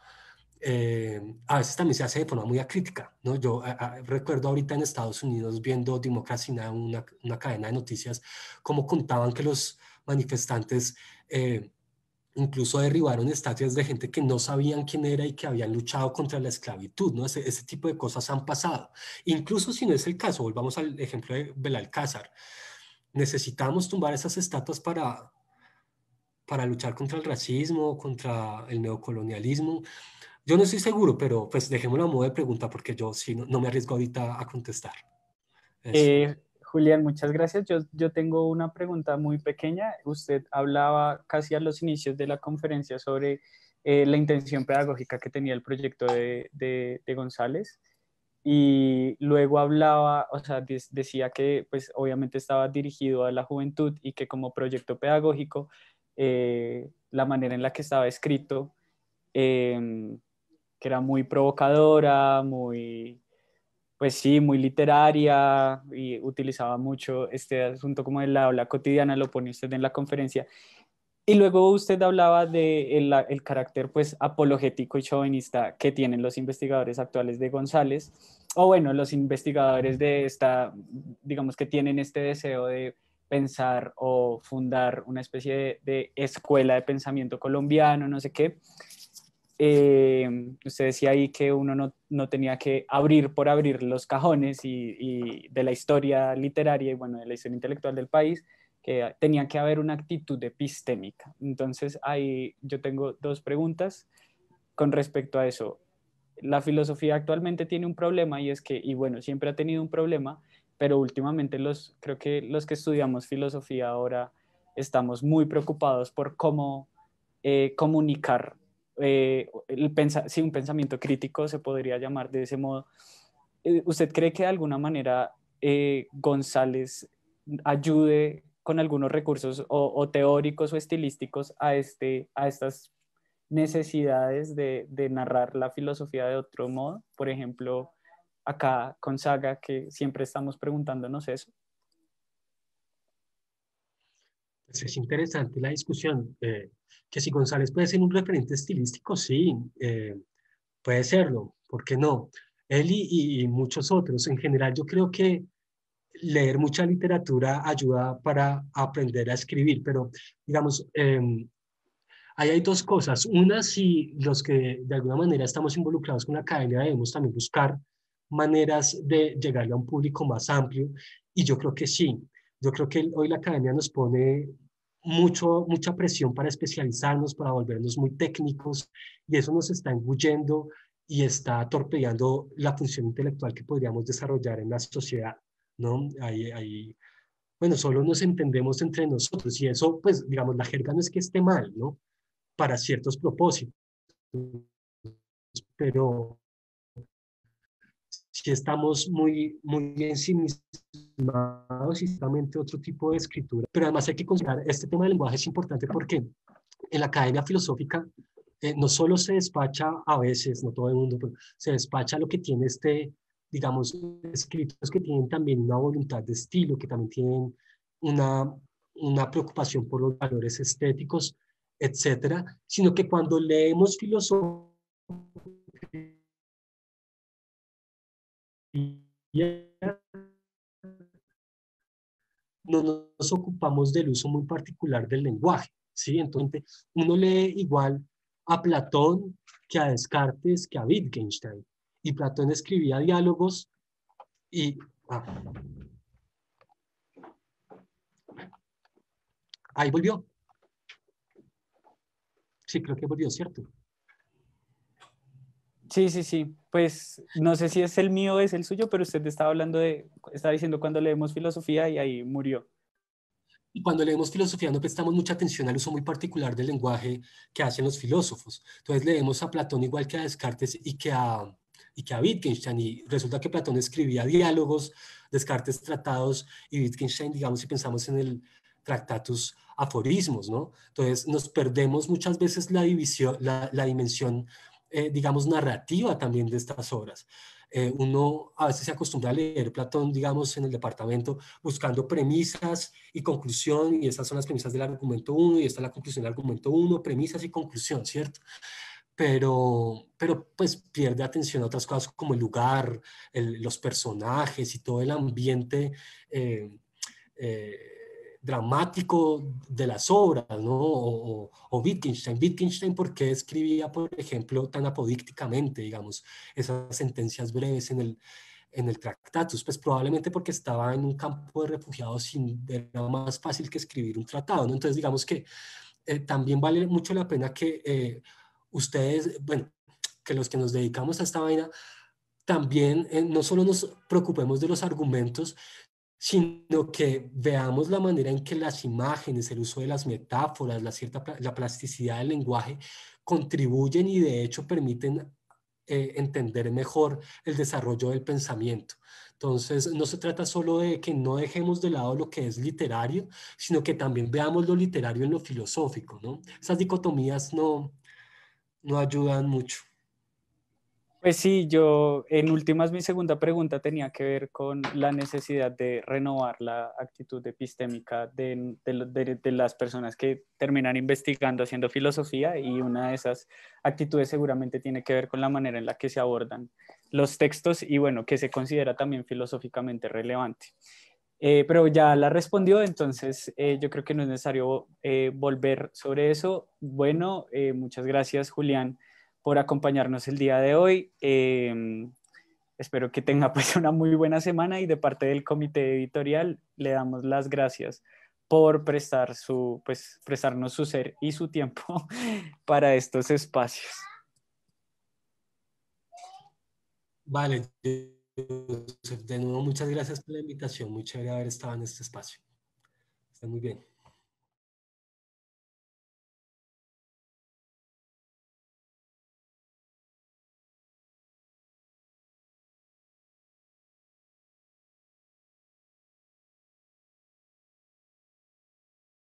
eh, a veces también se hace de forma muy acrítica. ¿no? Yo recuerdo ahorita en Estados Unidos viendo Democracy Now!, una, una cadena de noticias, cómo contaban que los manifestantes eh, incluso derribaron estatuas de gente que no sabían quién era y que habían luchado contra la esclavitud, ¿no? Ese, ese tipo de cosas han pasado. Incluso si no es el caso, volvamos al ejemplo de Belalcázar, necesitamos tumbar esas estatuas para, para luchar contra el racismo, contra el neocolonialismo, yo no estoy seguro, pero pues dejemos la modo de pregunta porque yo sí no, me arriesgo ahorita a contestar. Eh, Julián, muchas gracias. Yo, yo tengo una pregunta muy pequeña. Usted hablaba casi a los inicios de la conferencia sobre eh, la intención pedagógica que tenía el proyecto de, de, González y luego hablaba, o sea, decía que pues obviamente estaba dirigido a la juventud y que como proyecto pedagógico eh, la manera en la que estaba escrito em, que era muy provocadora, muy, pues sí, muy literaria y utilizaba mucho este asunto como el habla cotidiana, lo pone usted en la conferencia. Y luego usted hablaba de el, carácter pues apologético y chauvinista que tienen los investigadores actuales de González, o bueno, los investigadores de esta, digamos que tienen este deseo de pensar o fundar una especie de escuela de pensamiento colombiano, no sé qué. Eh, usted decía ahí que uno no, no, tenía que abrir por abrir los cajones y, de la historia literaria y bueno, de la historia intelectual del país, que tenía que haber una actitud epistémica. Entonces ahí yo tengo dos preguntas con respecto a eso. La filosofía actualmente tiene un problema y es que, y bueno, siempre ha tenido un problema, pero últimamente los, creo que los que estudiamos filosofía ahora estamos muy preocupados por cómo eh, comunicar eh, el sí, un pensamiento crítico se podría llamar de ese modo. Eh, ¿Usted cree que de alguna manera eh, González ayude con algunos recursos o, teóricos o estilísticos a, este, a estas necesidades de, de, narrar la filosofía de otro modo? Por ejemplo, acá con Saga, que siempre estamos preguntándonos eso. Pues es interesante la discusión. Eh, que si González puede ser un referente estilístico, sí, eh, puede serlo, ¿por qué no? Él y, muchos otros. En general, yo creo que leer mucha literatura ayuda para aprender a escribir, pero digamos, em, ahí hay dos cosas. Una, si los que de alguna manera estamos involucrados con la academia debemos también buscar maneras de llegarle a un público más amplio, y yo creo que sí. Yo creo que hoy la academia nos pone mucho, mucha presión para especializarnos, para volvernos muy técnicos, y eso nos está engullendo y está torpedeando la función intelectual que podríamos desarrollar en la sociedad, ¿no? ahí, bueno, solo nos entendemos entre nosotros y eso, pues, digamos, la jerga no es que esté mal, ¿no? Para ciertos propósitos, pero si estamos muy, muy bien y solamente otro tipo de escritura. Pero además hay que considerar, este tema del lenguaje es importante porque en la academia filosófica eh, no solo se despacha a veces, no todo el mundo, pero se despacha lo que tiene este, digamos, escritos que tienen también una voluntad de estilo, que también tienen una, una preocupación por los valores estéticos, etcétera, sino que cuando leemos filosofía no nos ocupamos del uso muy particular del lenguaje, ¿sí? Entonces, uno lee igual a Platón que a Descartes, que a Wittgenstein. Y Platón escribía diálogos y... Ah. ahí volvió. Sí, creo que volvió, ¿cierto? Sí, sí, sí. Pues no sé si es el mío o es el suyo, pero usted estaba hablando de, estaba diciendo cuando leemos filosofía y ahí murió. Y cuando leemos filosofía no prestamos mucha atención al uso muy particular del lenguaje que hacen los filósofos. Entonces leemos a Platón igual que a Descartes y que a, y que a Wittgenstein. Y resulta que Platón escribía diálogos, Descartes tratados y Wittgenstein, digamos, si pensamos en el Tractatus aforismos, ¿no? Entonces nos perdemos muchas veces la división, la dimensión eh, digamos, narrativa también de estas obras. Eh, uno a veces se acostumbra a leer Platón, digamos, en el departamento buscando premisas y conclusión, y estas son las premisas del argumento 1, y esta es la conclusión del argumento 1, premisas y conclusión, ¿cierto? Pero, pero pues pierde atención a otras cosas como el lugar, los personajes y todo el ambiente. Eh, dramático de las obras, ¿no? O, Wittgenstein. Wittgenstein, ¿por qué escribía, por ejemplo, tan apodícticamente, digamos, esas sentencias breves en el, en el Tractatus? Pues probablemente porque estaba en un campo de refugiados y era más fácil que escribir un tratado, ¿no? Entonces, digamos que eh, también vale mucho la pena que eh, ustedes, bueno, que los que nos dedicamos a esta vaina, también eh, no solo nos preocupemos de los argumentos, sino que veamos la manera en que las imágenes, el uso de las metáforas, la, cierta, la plasticidad del lenguaje contribuyen y de hecho permiten eh, entender mejor el desarrollo del pensamiento. Entonces, no se trata solo de que no dejemos de lado lo que es literario, sino que también veamos lo literario en lo filosófico, ¿no? Esas dicotomías no, no ayudan mucho. Pues sí, yo en últimas mi segunda pregunta tenía que ver con la necesidad de renovar la actitud epistémica de, las personas que terminan investigando, haciendo filosofía y una de esas actitudes seguramente tiene que ver con la manera en la que se abordan los textos y bueno, que se considera también filosóficamente relevante. Eh, pero ya la respondió, entonces eh, yo creo que no es necesario eh, volver sobre eso. Bueno, muchas gracias Julián por acompañarnos el día de hoy. Em, espero que tenga pues una muy buena semana y de parte del comité editorial le damos las gracias por prestar su, pues, prestarnos su ser y su tiempo para estos espacios. Vale, de nuevo muchas gracias por la invitación, muy chévere haber estado en este espacio. Está muy bien.